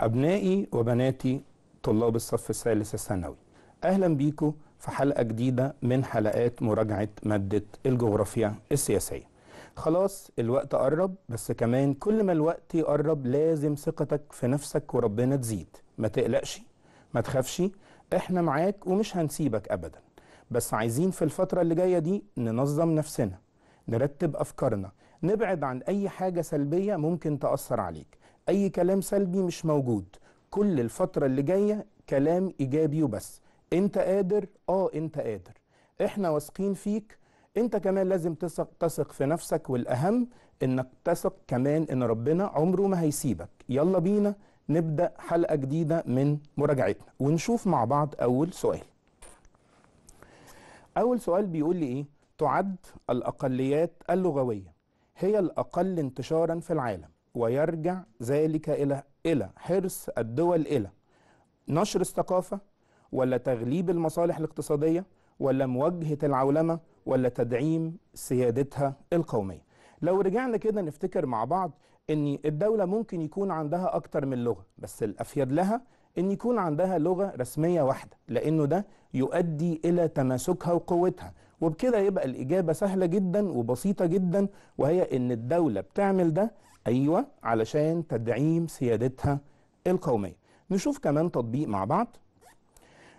أبنائي وبناتي طلاب الصف الثالث الثانوي أهلا بيكم في حلقة جديدة من حلقات مراجعة مادة الجغرافيا السياسية خلاص الوقت قرب بس كمان كل ما الوقت يقرب لازم ثقتك في نفسك وربنا تزيد ما تقلقش ما تخافش احنا معاك ومش هنسيبك أبدا بس عايزين في الفترة اللي جاية دي ننظم نفسنا نرتب أفكارنا نبعد عن أي حاجة سلبية ممكن تأثر عليك اي كلام سلبي مش موجود كل الفترة اللي جاية كلام ايجابي وبس انت قادر اه انت قادر احنا واثقين فيك انت كمان لازم تثق تثق في نفسك والاهم انك تثق كمان ان ربنا عمره ما هيسيبك يلا بينا نبدا حلقه جديده من مراجعتنا ونشوف مع بعض اول سؤال اول سؤال بيقول لي ايه تعد الاقليات اللغويه هي الاقل انتشارا في العالم ويرجع ذلك إلى إلى حرص الدول إلى نشر الثقافة ولا تغليب المصالح الاقتصادية ولا مواجهة العولمة ولا تدعيم سيادتها القومية لو رجعنا كده نفتكر مع بعض ان الدولة ممكن يكون عندها اكتر من لغة بس الافيد لها ان يكون عندها لغة رسمية واحدة لانه ده يؤدي الى تماسكها وقوتها وبكده يبقى الاجابة سهلة جدا وبسيطة جدا وهي ان الدولة بتعمل ده ايوه علشان تدعيم سيادتها القوميه نشوف كمان تطبيق مع بعض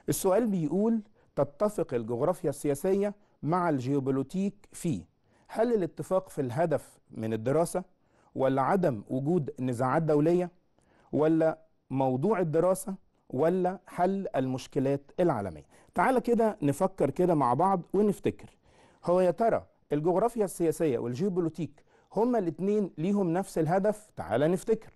السؤال بيقول تتفق الجغرافيا السياسيه مع الجيوبوليتيك فيه هل الاتفاق في الهدف من الدراسه ولا عدم وجود نزاعات دوليه ولا موضوع الدراسه ولا حل المشكلات العالميه تعالى كده نفكر كده مع بعض ونفتكر هو يا ترى الجغرافيا السياسيه والجيوبوليتيك هما الاثنين ليهم نفس الهدف تعال نفتكر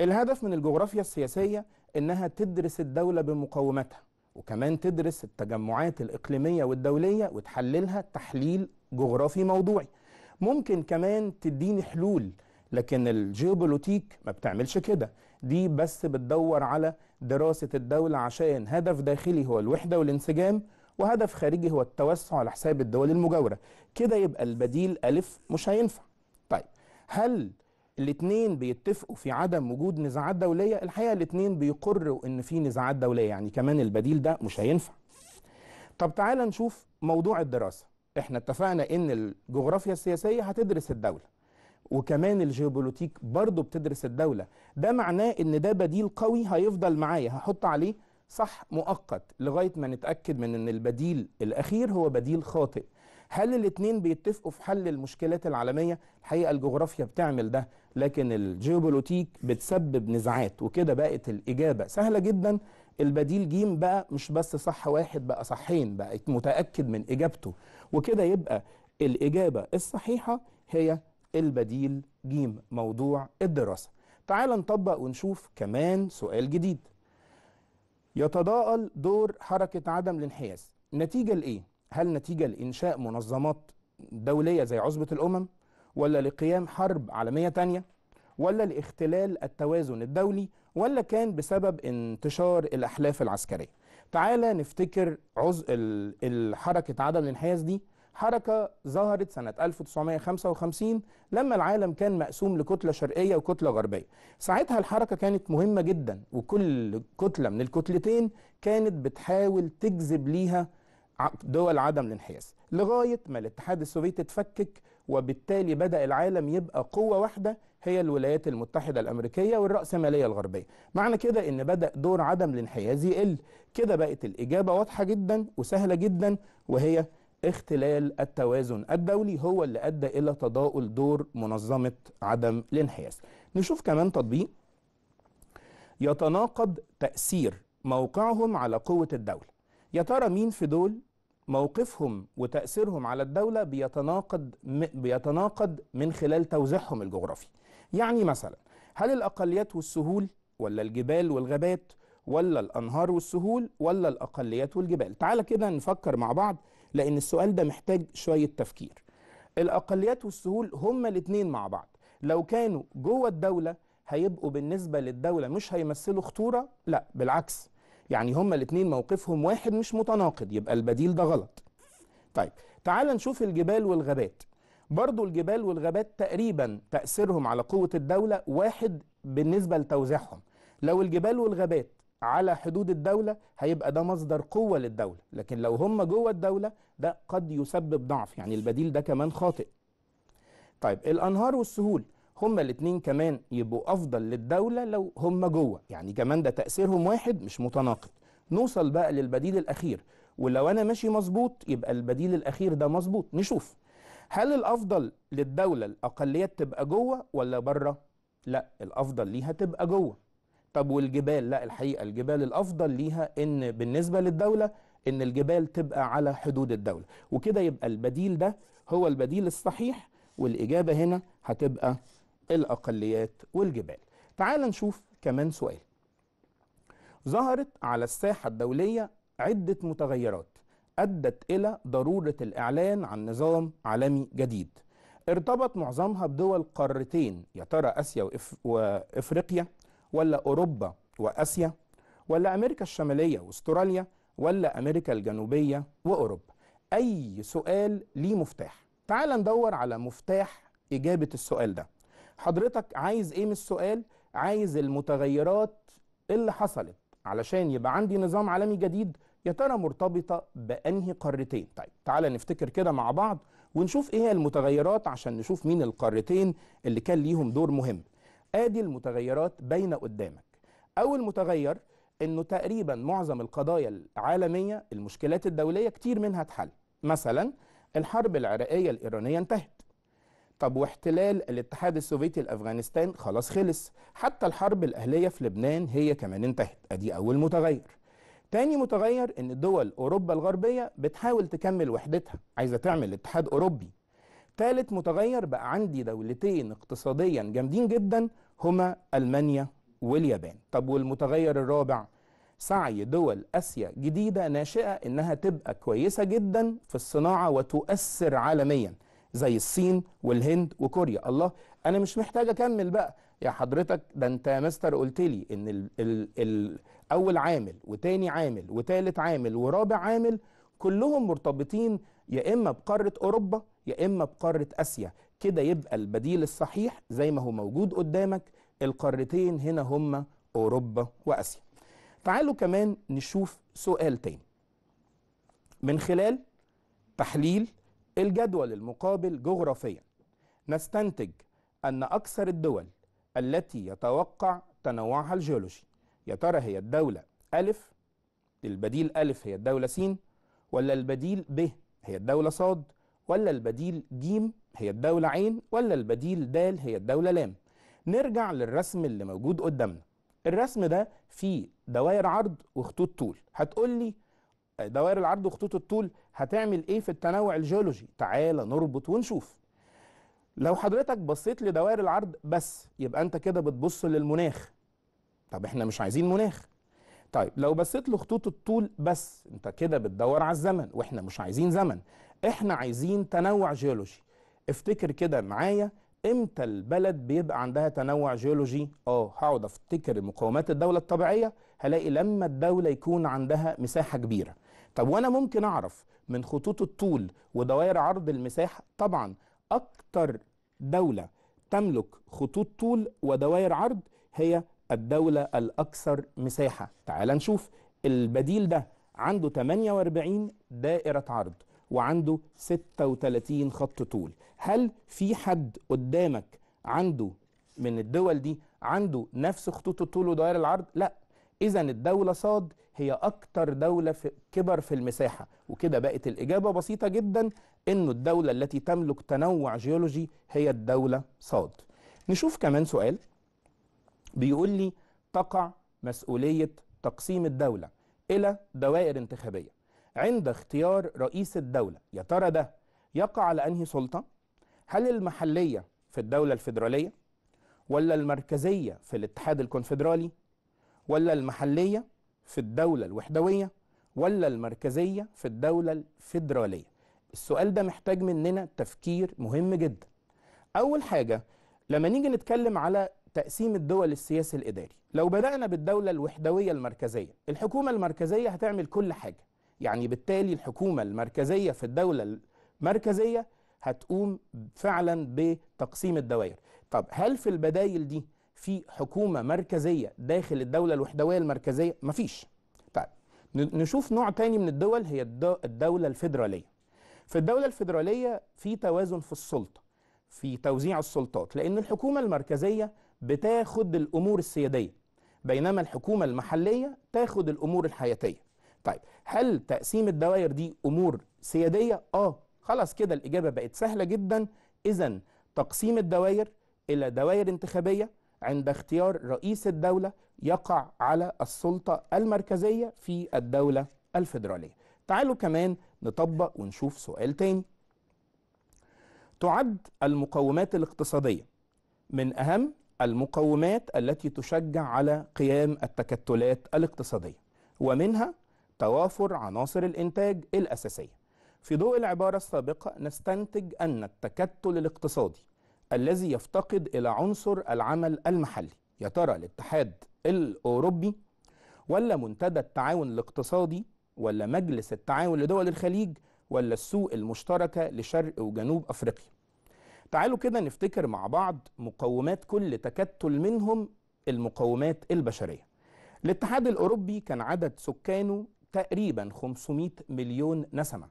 الهدف من الجغرافيا السياسية إنها تدرس الدولة بمقوماتها وكمان تدرس التجمعات الإقليمية والدولية وتحللها تحليل جغرافي موضوعي ممكن كمان تديني حلول لكن الجيوبوليتيك ما بتعملش كده دي بس بتدور على دراسة الدولة عشان هدف داخلي هو الوحدة والانسجام وهدف خارجي هو التوسع على حساب الدول المجاورة كده يبقى البديل ألف مش هينفع هل الاثنين بيتفقوا في عدم وجود نزاعات دوليه الحقيقه الاثنين بيقروا ان في نزاعات دوليه يعني كمان البديل ده مش هينفع طب تعالى نشوف موضوع الدراسه احنا اتفقنا ان الجغرافيا السياسيه هتدرس الدوله وكمان الجيوبوليتيك برضه بتدرس الدولة ده معناه ان ده بديل قوي هيفضل معايا هحط عليه صح مؤقت لغاية ما نتأكد من ان البديل الأخير هو بديل خاطئ هل الاثنين بيتفقوا في حل المشكلات العالميه الحقيقه الجغرافيا بتعمل ده لكن الجيوبوليتيك بتسبب نزاعات وكده بقت الاجابه سهله جدا البديل جيم بقى مش بس صح واحد بقى صحين بقت متاكد من اجابته وكده يبقى الاجابه الصحيحه هي البديل جيم موضوع الدراسه تعال نطبق ونشوف كمان سؤال جديد يتضاءل دور حركة عدم الانحياز نتيجة لإيه؟ هل نتيجة لإنشاء منظمات دولية زي عزبة الأمم ولا لقيام حرب عالمية تانية ولا لاختلال التوازن الدولي ولا كان بسبب انتشار الأحلاف العسكرية تعالى نفتكر عز... الحركة عدم الانحياز دي حركة ظهرت سنة 1955 لما العالم كان مقسوم لكتلة شرقية وكتلة غربية ساعتها الحركة كانت مهمة جدا وكل كتلة من الكتلتين كانت بتحاول تجذب ليها دول عدم الانحياز لغاية ما الاتحاد السوفيتي اتفكك وبالتالي بدأ العالم يبقى قوة واحدة هي الولايات المتحدة الأمريكية والرأسمالية الغربية معنى كده أن بدأ دور عدم الانحياز يقل كده بقت الإجابة واضحة جدا وسهلة جدا وهي اختلال التوازن الدولي هو اللي أدى إلى تضاؤل دور منظمة عدم الانحياز نشوف كمان تطبيق يتناقض تأثير موقعهم على قوة الدولة يا ترى مين في دول موقفهم وتأثيرهم على الدولة بيتناقض بيتناقض من خلال توزيعهم الجغرافي يعني مثلا هل الأقليات والسهول ولا الجبال والغابات ولا الأنهار والسهول ولا الأقليات والجبال تعال كده نفكر مع بعض لأن السؤال ده محتاج شوية تفكير الأقليات والسهول هما الاتنين مع بعض لو كانوا جوه الدولة هيبقوا بالنسبة للدولة مش هيمثلوا خطورة لا بالعكس يعني هما الاثنين موقفهم واحد مش متناقض يبقى البديل ده غلط طيب تعال نشوف الجبال والغابات برضو الجبال والغابات تقريبا تأثيرهم على قوة الدولة واحد بالنسبة لتوزيعهم لو الجبال والغابات على حدود الدولة هيبقى ده مصدر قوة للدولة لكن لو هم جوه الدولة ده قد يسبب ضعف يعني البديل ده كمان خاطئ طيب الأنهار والسهول هما الاثنين كمان يبقوا افضل للدوله لو هما جوه يعني كمان ده تاثيرهم واحد مش متناقض نوصل بقى للبديل الاخير ولو انا ماشي مظبوط يبقى البديل الاخير ده مظبوط نشوف هل الافضل للدوله الاقليات تبقى جوه ولا بره لا الافضل ليها تبقى جوه طب والجبال لا الحقيقه الجبال الافضل ليها ان بالنسبه للدوله ان الجبال تبقى على حدود الدوله وكده يبقى البديل ده هو البديل الصحيح والاجابه هنا هتبقى الأقليات والجبال تعال نشوف كمان سؤال ظهرت على الساحة الدولية عدة متغيرات أدت إلى ضرورة الإعلان عن نظام عالمي جديد ارتبط معظمها بدول قارتين يا ترى آسيا وإف... وإفريقيا ولا أوروبا وآسيا ولا أمريكا الشمالية وأستراليا ولا أمريكا الجنوبية وأوروبا أي سؤال ليه مفتاح تعال ندور على مفتاح إجابة السؤال ده حضرتك عايز ايه من السؤال عايز المتغيرات اللي حصلت علشان يبقى عندي نظام عالمي جديد يا ترى مرتبطه بانهي قارتين طيب تعالى نفتكر كده مع بعض ونشوف ايه المتغيرات عشان نشوف مين القارتين اللي كان ليهم دور مهم ادي المتغيرات باينه قدامك اول متغير انه تقريبا معظم القضايا العالميه المشكلات الدوليه كتير منها اتحل مثلا الحرب العراقيه الايرانيه انتهت طب واحتلال الاتحاد السوفيتي لافغانستان خلاص خلص حتى الحرب الاهليه في لبنان هي كمان انتهت ادي اول متغير تاني متغير ان دول اوروبا الغربيه بتحاول تكمل وحدتها عايزه تعمل اتحاد اوروبي تالت متغير بقى عندي دولتين اقتصاديا جامدين جدا هما المانيا واليابان طب والمتغير الرابع سعي دول اسيا جديده ناشئه انها تبقى كويسه جدا في الصناعه وتؤثر عالميا زي الصين والهند وكوريا الله انا مش محتاج اكمل بقى يا حضرتك ده انت يا مستر قلت لي ان الـ الـ الـ اول عامل وتاني عامل وتالت عامل ورابع عامل كلهم مرتبطين يا اما بقاره اوروبا يا اما بقاره اسيا كده يبقى البديل الصحيح زي ما هو موجود قدامك القارتين هنا هما اوروبا واسيا تعالوا كمان نشوف سؤال تاني من خلال تحليل الجدول المقابل جغرافيا نستنتج أن أكثر الدول التي يتوقع تنوعها الجيولوجي يا ترى هي الدولة ألف البديل ألف هي الدولة س ولا البديل ب هي الدولة ص ولا البديل ج هي الدولة ع ولا البديل د هي الدولة لام نرجع للرسم اللي موجود قدامنا الرسم ده فيه دوائر عرض وخطوط طول هتقول لي دوائر العرض وخطوط الطول هتعمل ايه في التنوع الجيولوجي تعال نربط ونشوف لو حضرتك بصيت لدوائر العرض بس يبقى انت كده بتبص للمناخ طب احنا مش عايزين مناخ طيب لو بصيت لخطوط الطول بس انت كده بتدور على الزمن واحنا مش عايزين زمن احنا عايزين تنوع جيولوجي افتكر كده معايا امتى البلد بيبقى عندها تنوع جيولوجي اه هقعد افتكر مقومات الدوله الطبيعيه هلاقي لما الدوله يكون عندها مساحه كبيره طب وانا ممكن اعرف من خطوط الطول ودوائر عرض المساحه طبعا اكتر دوله تملك خطوط طول ودوائر عرض هي الدوله الاكثر مساحه تعال نشوف البديل ده عنده 48 دائره عرض وعنده 36 خط طول هل في حد قدامك عنده من الدول دي عنده نفس خطوط الطول ودوائر العرض لا إذا الدولة صاد هي أكتر دولة في كبر في المساحة وكده بقت الإجابة بسيطة جدا إنه الدولة التي تملك تنوع جيولوجي هي الدولة صاد نشوف كمان سؤال بيقول لي تقع مسؤولية تقسيم الدولة إلى دوائر انتخابية عند اختيار رئيس الدولة يا ترى ده يقع على أنهي سلطة؟ هل المحلية في الدولة الفيدرالية؟ ولا المركزية في الاتحاد الكونفدرالي؟ ولا المحلية في الدولة الوحدوية ولا المركزية في الدولة الفيدرالية السؤال ده محتاج مننا تفكير مهم جدا أول حاجة لما نيجي نتكلم على تقسيم الدول السياسي الإداري لو بدأنا بالدولة الوحدوية المركزية الحكومة المركزية هتعمل كل حاجة يعني بالتالي الحكومة المركزية في الدولة المركزية هتقوم فعلا بتقسيم الدوائر طب هل في البدايل دي في حكومه مركزيه داخل الدوله الوحدويه المركزيه مفيش طيب نشوف نوع تاني من الدول هي الدوله الفيدراليه في الدوله الفيدراليه في توازن في السلطه في توزيع السلطات لان الحكومه المركزيه بتاخد الامور السياديه بينما الحكومه المحليه تاخد الامور الحياتيه طيب هل تقسيم الدوائر دي امور سياديه اه خلاص كده الاجابه بقت سهله جدا اذا تقسيم الدوائر الى دوائر انتخابيه عند اختيار رئيس الدولة يقع على السلطة المركزية في الدولة الفيدرالية تعالوا كمان نطبق ونشوف سؤال تاني تعد المقومات الاقتصادية من أهم المقومات التي تشجع على قيام التكتلات الاقتصادية ومنها توافر عناصر الإنتاج الأساسية في ضوء العبارة السابقة نستنتج أن التكتل الاقتصادي الذي يفتقد إلى عنصر العمل المحلي يا ترى الاتحاد الأوروبي ولا منتدى التعاون الاقتصادي ولا مجلس التعاون لدول الخليج ولا السوق المشتركة لشرق وجنوب أفريقيا تعالوا كده نفتكر مع بعض مقومات كل تكتل منهم المقومات البشرية الاتحاد الأوروبي كان عدد سكانه تقريبا 500 مليون نسمة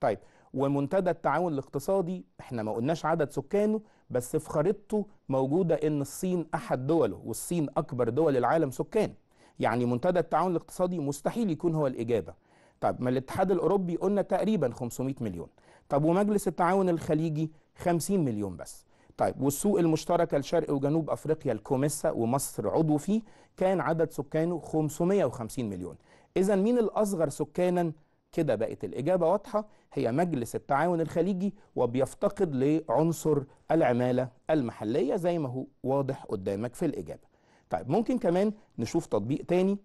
طيب ومنتدى التعاون الاقتصادي احنا ما قلناش عدد سكانه بس في خريطته موجودة إن الصين أحد دوله والصين أكبر دول العالم سكان يعني منتدى التعاون الاقتصادي مستحيل يكون هو الإجابة طب ما الاتحاد الأوروبي قلنا تقريبا 500 مليون طب ومجلس التعاون الخليجي 50 مليون بس طيب والسوق المشتركة لشرق وجنوب أفريقيا الكوميسا ومصر عضو فيه كان عدد سكانه 550 مليون إذا مين الأصغر سكانا كده بقت الإجابة واضحة هي مجلس التعاون الخليجي وبيفتقد لعنصر العمالة المحلية زي ما هو واضح قدامك في الإجابة طيب ممكن كمان نشوف تطبيق تاني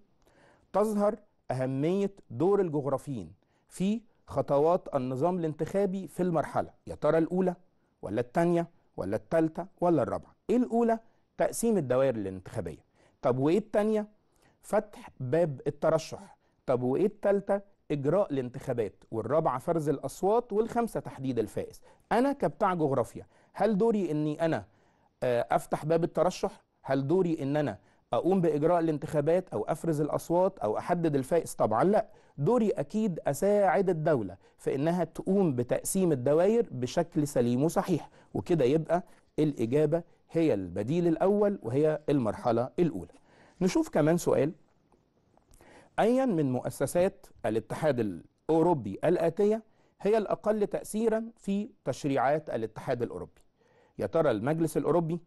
تظهر أهمية دور الجغرافيين في خطوات النظام الانتخابي في المرحلة يا ترى الأولى ولا الثانية ولا الثالثة ولا الرابعة إيه الأولى تقسيم الدوائر الانتخابية طب وإيه الثانية فتح باب الترشح طب وإيه الثالثة اجراء الانتخابات والرابعه فرز الاصوات والخامسه تحديد الفائز انا كبتاع جغرافيا هل دوري اني انا آه، افتح باب الترشح هل دوري ان انا اقوم باجراء الانتخابات او افرز الاصوات او احدد الفائز طبعا لا دوري اكيد اساعد الدوله في انها تقوم بتقسيم الدوائر بشكل سليم وصحيح وكده يبقى الاجابه هي البديل الاول وهي المرحله الاولى نشوف كمان سؤال أيا من مؤسسات الاتحاد الأوروبي الآتية هي الأقل تأثيرا في تشريعات الاتحاد الأوروبي يا ترى المجلس الأوروبي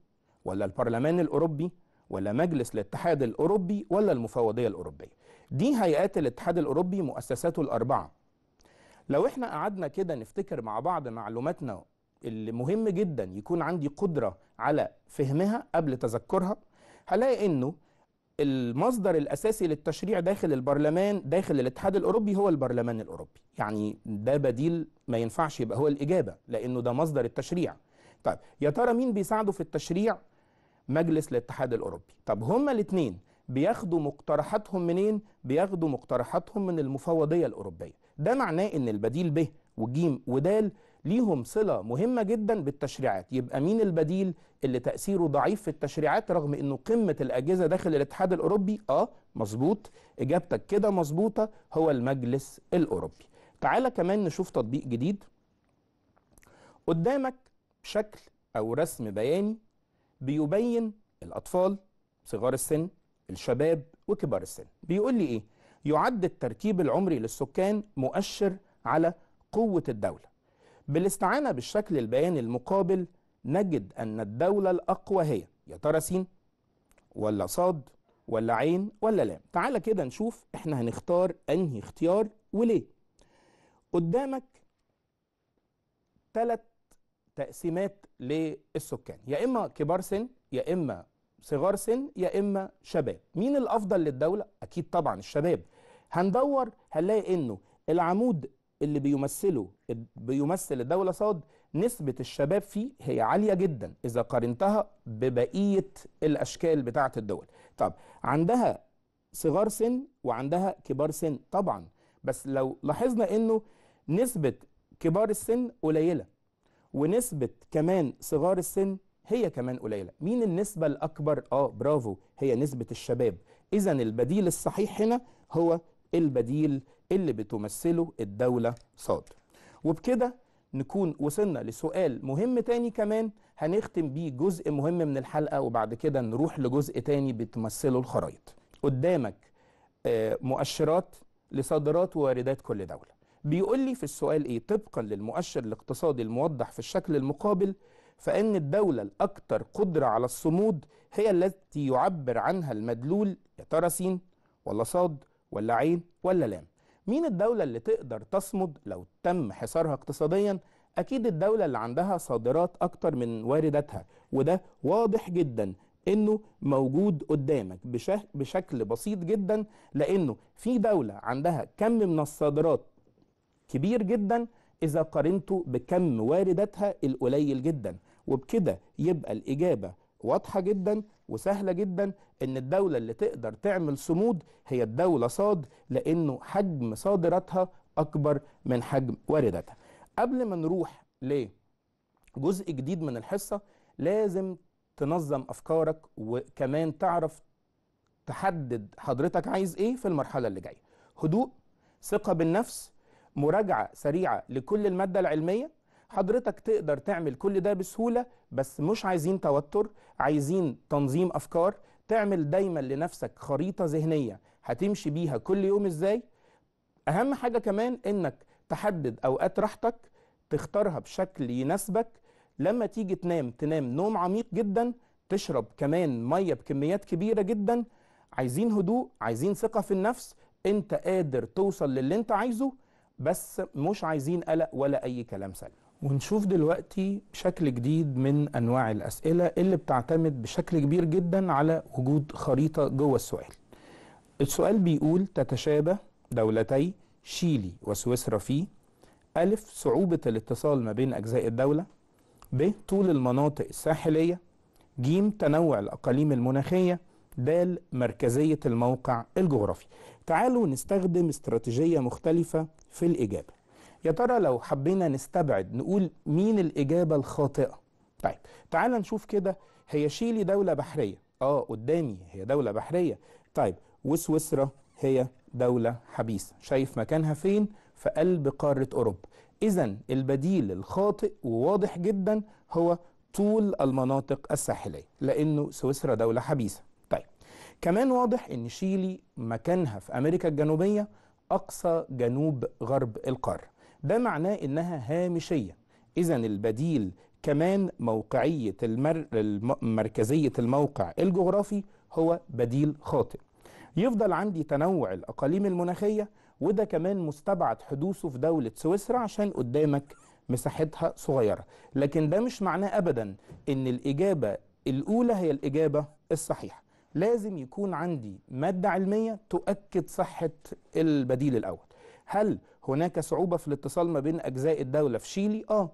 ولا البرلمان الأوروبي ولا مجلس الاتحاد الأوروبي ولا المفوضية الأوروبية دي هيئات الاتحاد الأوروبي مؤسساته الأربعة لو احنا قعدنا كده نفتكر مع بعض معلوماتنا اللي مهم جدا يكون عندي قدرة على فهمها قبل تذكرها هلاقي انه المصدر الأساسي للتشريع داخل البرلمان داخل الاتحاد الأوروبي هو البرلمان الأوروبي يعني ده بديل ما ينفعش يبقى هو الإجابة لأنه ده مصدر التشريع طيب يا ترى مين بيساعده في التشريع مجلس الاتحاد الأوروبي طب هما الاثنين بياخدوا مقترحاتهم منين بياخدوا مقترحاتهم من المفوضية الأوروبية ده معناه ان البديل ب وجيم ودال ليهم صلة مهمة جدا بالتشريعات يبقى مين البديل اللي تأثيره ضعيف في التشريعات رغم انه قمة الأجهزة داخل الاتحاد الأوروبي اه مظبوط إجابتك كده مظبوطة هو المجلس الأوروبي تعالى كمان نشوف تطبيق جديد قدامك شكل أو رسم بياني بيبين الأطفال صغار السن الشباب وكبار السن بيقول لي إيه يعد التركيب العمري للسكان مؤشر على قوة الدولة بالاستعانة بالشكل البياني المقابل نجد أن الدولة الأقوى هي يا ترى س ولا صاد ولا عين ولا لام تعالى كده نشوف احنا هنختار انهي اختيار وليه قدامك ثلاث تقسيمات للسكان يا اما كبار سن يا اما صغار سن يا اما شباب مين الافضل للدوله اكيد طبعا الشباب هندور هنلاقي انه العمود اللي بيمثله بيمثل الدولة صاد نسبة الشباب فيه هي عالية جدا إذا قارنتها ببقية الأشكال بتاعة الدول طب عندها صغار سن وعندها كبار سن طبعا بس لو لاحظنا أنه نسبة كبار السن قليلة ونسبة كمان صغار السن هي كمان قليلة مين النسبة الأكبر؟ آه برافو هي نسبة الشباب إذا البديل الصحيح هنا هو البديل اللي بتمثله الدولة صاد وبكده نكون وصلنا لسؤال مهم تاني كمان هنختم بيه جزء مهم من الحلقة وبعد كده نروح لجزء تاني بتمثله الخرايط قدامك آه، مؤشرات لصادرات وواردات كل دولة بيقول لي في السؤال ايه طبقا للمؤشر الاقتصادي الموضح في الشكل المقابل فان الدولة الاكثر قدرة على الصمود هي التي يعبر عنها المدلول يا ترى سين ولا صاد ولا عين ولا لام مين الدولة اللي تقدر تصمد لو تم حصارها اقتصاديا أكيد الدولة اللي عندها صادرات أكتر من وارداتها وده واضح جدا انه موجود قدامك بشكل بسيط جدا لانه في دولة عندها كم من الصادرات كبير جدا اذا قارنته بكم وارداتها القليل جدا وبكده يبقى الاجابة واضحة جدا وسهله جدا ان الدوله اللي تقدر تعمل صمود هي الدوله صاد لانه حجم صادراتها اكبر من حجم وارداتها قبل ما نروح لجزء جديد من الحصه لازم تنظم افكارك وكمان تعرف تحدد حضرتك عايز ايه في المرحله اللي جايه هدوء ثقه بالنفس مراجعه سريعه لكل الماده العلميه حضرتك تقدر تعمل كل ده بسهولة بس مش عايزين توتر عايزين تنظيم أفكار تعمل دايما لنفسك خريطة ذهنية هتمشي بيها كل يوم إزاي أهم حاجة كمان إنك تحدد أوقات راحتك تختارها بشكل يناسبك لما تيجي تنام تنام نوم عميق جدا تشرب كمان مية بكميات كبيرة جدا عايزين هدوء عايزين ثقة في النفس انت قادر توصل للي انت عايزه بس مش عايزين قلق ولا اي كلام سلبي ونشوف دلوقتي شكل جديد من انواع الاسئله اللي بتعتمد بشكل كبير جدا على وجود خريطه جوه السؤال. السؤال بيقول تتشابه دولتي شيلي وسويسرا في أ صعوبة الاتصال ما بين أجزاء الدولة ب طول المناطق الساحلية ج تنوع الأقاليم المناخية د مركزية الموقع الجغرافي تعالوا نستخدم استراتيجية مختلفة في الإجابة يا ترى لو حبينا نستبعد نقول مين الإجابة الخاطئة طيب تعال نشوف كده هي شيلي دولة بحرية اه قدامي هي دولة بحرية طيب وسويسرا هي دولة حبيسة شايف مكانها فين في قلب قارة أوروبا إذا البديل الخاطئ وواضح جدا هو طول المناطق الساحلية لأنه سويسرا دولة حبيسة طيب كمان واضح إن شيلي مكانها في أمريكا الجنوبية أقصى جنوب غرب القارة ده معناه انها هامشيه اذا البديل كمان موقعيه المر... مركزيه الموقع الجغرافي هو بديل خاطئ يفضل عندي تنوع الاقاليم المناخيه وده كمان مستبعد حدوثه في دوله سويسرا عشان قدامك مساحتها صغيره لكن ده مش معناه ابدا ان الاجابه الاولى هي الاجابه الصحيحه لازم يكون عندي ماده علميه تؤكد صحه البديل الاول هل هناك صعوبة في الاتصال ما بين أجزاء الدولة في شيلي آه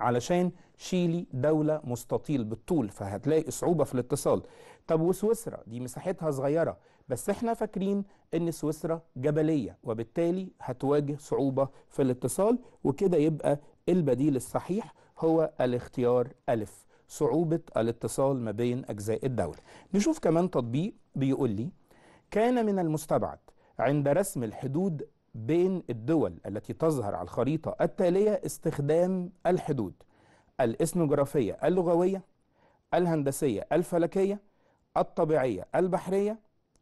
علشان شيلي دولة مستطيل بالطول فهتلاقي صعوبة في الاتصال طب وسويسرا دي مساحتها صغيرة بس احنا فاكرين ان سويسرا جبلية وبالتالي هتواجه صعوبة في الاتصال وكده يبقى البديل الصحيح هو الاختيار ألف صعوبة الاتصال ما بين أجزاء الدولة نشوف كمان تطبيق بيقول لي كان من المستبعد عند رسم الحدود بين الدول التي تظهر على الخريطة التالية استخدام الحدود الاثنوجرافية اللغوية الهندسية الفلكية الطبيعية البحرية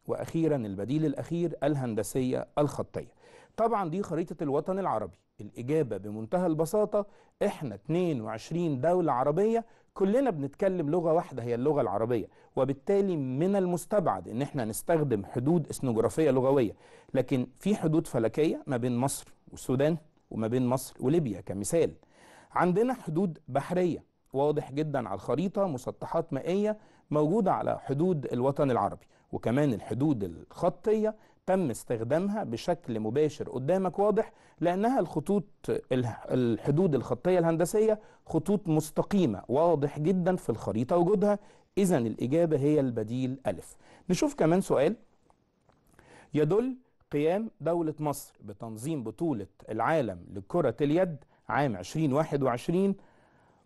وأخيرا البديل الأخير الهندسية الخطية طبعا دي خريطة الوطن العربي الإجابة بمنتهى البساطة إحنا 22 دولة عربية كلنا بنتكلم لغة واحدة هي اللغة العربية وبالتالي من المستبعد ان احنا نستخدم حدود اثنوجرافية لغوية لكن في حدود فلكية ما بين مصر والسودان وما بين مصر وليبيا كمثال عندنا حدود بحرية واضح جدا على الخريطة مسطحات مائية موجودة على حدود الوطن العربي وكمان الحدود الخطية تم استخدامها بشكل مباشر قدامك واضح لأنها الخطوط الحدود الخطية الهندسية خطوط مستقيمة واضح جدا في الخريطة وجودها إذا الإجابة هي البديل ألف نشوف كمان سؤال يدل قيام دولة مصر بتنظيم بطولة العالم لكرة اليد عام 2021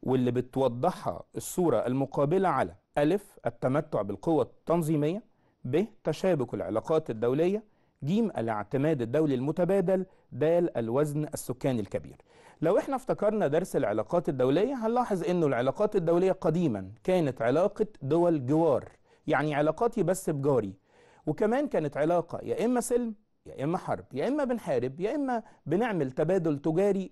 واللي بتوضحها الصورة المقابلة على ألف التمتع بالقوة التنظيمية ب تشابك العلاقات الدولية جيم الاعتماد الدولي المتبادل دال الوزن السكاني الكبير لو احنا افتكرنا درس العلاقات الدولية هنلاحظ انه العلاقات الدولية قديما كانت علاقة دول جوار يعني علاقاتي بس بجاري وكمان كانت علاقة يا اما سلم يا اما حرب يا اما بنحارب يا اما بنعمل تبادل تجاري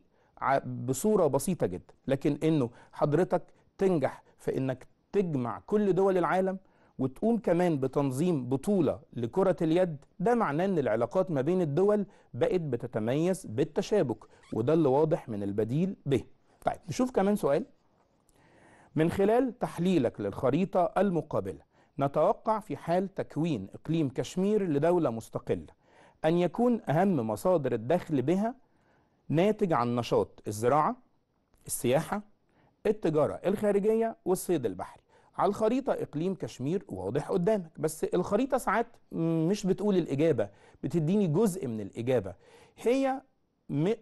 بصورة بسيطة جدا لكن انه حضرتك تنجح في انك تجمع كل دول العالم وتقوم كمان بتنظيم بطولة لكرة اليد ده معناه ان العلاقات ما بين الدول بقت بتتميز بالتشابك وده اللي واضح من البديل به طيب نشوف كمان سؤال من خلال تحليلك للخريطة المقابلة نتوقع في حال تكوين إقليم كشمير لدولة مستقلة أن يكون أهم مصادر الدخل بها ناتج عن نشاط الزراعة السياحة التجارة الخارجية والصيد البحري على الخريطة إقليم كشمير واضح قدامك بس الخريطة ساعات مش بتقول الإجابة بتديني جزء من الإجابة هي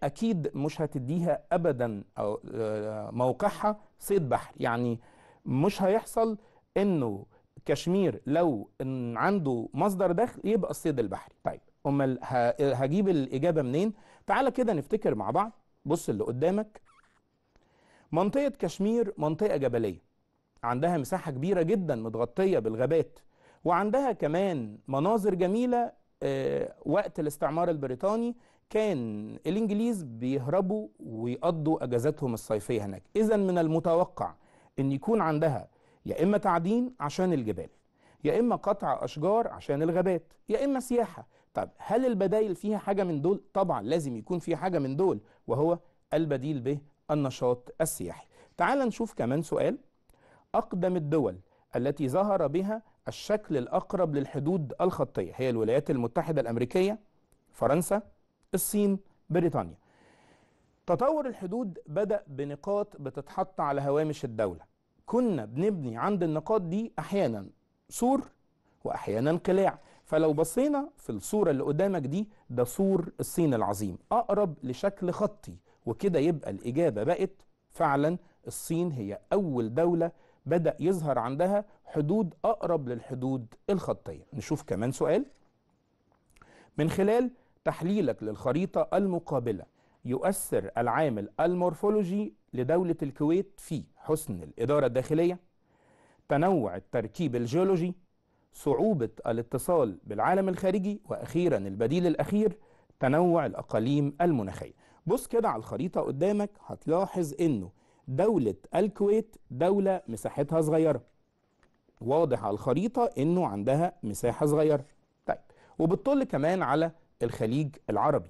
أكيد مش هتديها أبدا أو آه، موقعها صيد بحر يعني مش هيحصل إنه كشمير لو إن عنده مصدر دخل يبقى الصيد البحري طيب أمال هجيب الإجابة منين تعال كده نفتكر مع بعض بص اللي قدامك منطقة كشمير منطقة جبلية عندها مساحة كبيرة جدا متغطية بالغابات وعندها كمان مناظر جميلة آه، وقت الاستعمار البريطاني كان الإنجليز بيهربوا ويقضوا أجازاتهم الصيفية هناك إذا من المتوقع أن يكون عندها يا إما تعدين عشان الجبال يا إما قطع أشجار عشان الغابات يا إما سياحة طب هل البدايل فيها حاجة من دول؟ طبعا لازم يكون فيها حاجة من دول وهو البديل به النشاط السياحي تعال نشوف كمان سؤال أقدم الدول التي ظهر بها الشكل الأقرب للحدود الخطية هي الولايات المتحدة الأمريكية فرنسا الصين بريطانيا تطور الحدود بدأ بنقاط بتتحط على هوامش الدولة كنا بنبني عند النقاط دي أحيانا سور وأحيانا قلاع فلو بصينا في الصورة اللي قدامك دي ده سور الصين العظيم أقرب لشكل خطي وكده يبقى الإجابة بقت فعلا الصين هي أول دولة بدأ يظهر عندها حدود أقرب للحدود الخطية نشوف كمان سؤال من خلال تحليلك للخريطة المقابلة يؤثر العامل المورفولوجي لدولة الكويت في حسن الإدارة الداخلية تنوع التركيب الجيولوجي صعوبة الاتصال بالعالم الخارجي وأخيرا البديل الأخير تنوع الأقاليم المناخية بص كده على الخريطة قدامك هتلاحظ أنه دولة الكويت دولة مساحتها صغيرة واضح على الخريطة انه عندها مساحة صغيرة طيب وبتطل كمان على الخليج العربي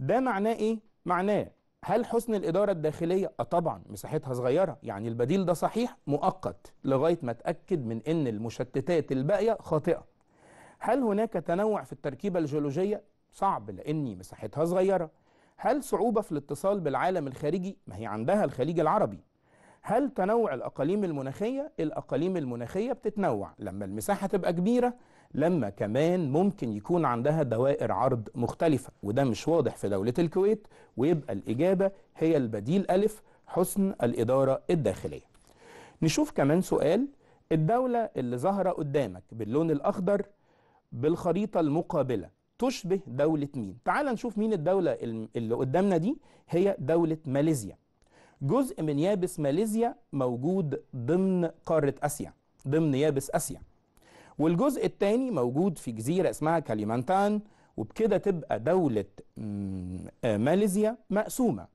ده معناه ايه؟ معناه هل حسن الإدارة الداخلية؟ آه طبعا مساحتها صغيرة يعني البديل ده صحيح مؤقت لغاية ما أتأكد من أن المشتتات الباقية خاطئة هل هناك تنوع في التركيبة الجيولوجية؟ صعب لأني مساحتها صغيرة هل صعوبة في الاتصال بالعالم الخارجي؟ ما هي عندها الخليج العربي. هل تنوع الأقاليم المناخية؟ الأقاليم المناخية بتتنوع لما المساحة تبقى كبيرة لما كمان ممكن يكون عندها دوائر عرض مختلفة وده مش واضح في دولة الكويت ويبقى الإجابة هي البديل ألف حسن الإدارة الداخلية نشوف كمان سؤال الدولة اللي ظاهرة قدامك باللون الأخضر بالخريطة المقابلة تشبه دولة مين تعال نشوف مين الدولة اللي قدامنا دي هي دولة ماليزيا جزء من يابس ماليزيا موجود ضمن قارة آسيا ضمن يابس آسيا والجزء الثاني موجود في جزيرة اسمها كاليمانتان وبكده تبقى دولة آه، ماليزيا مقسومة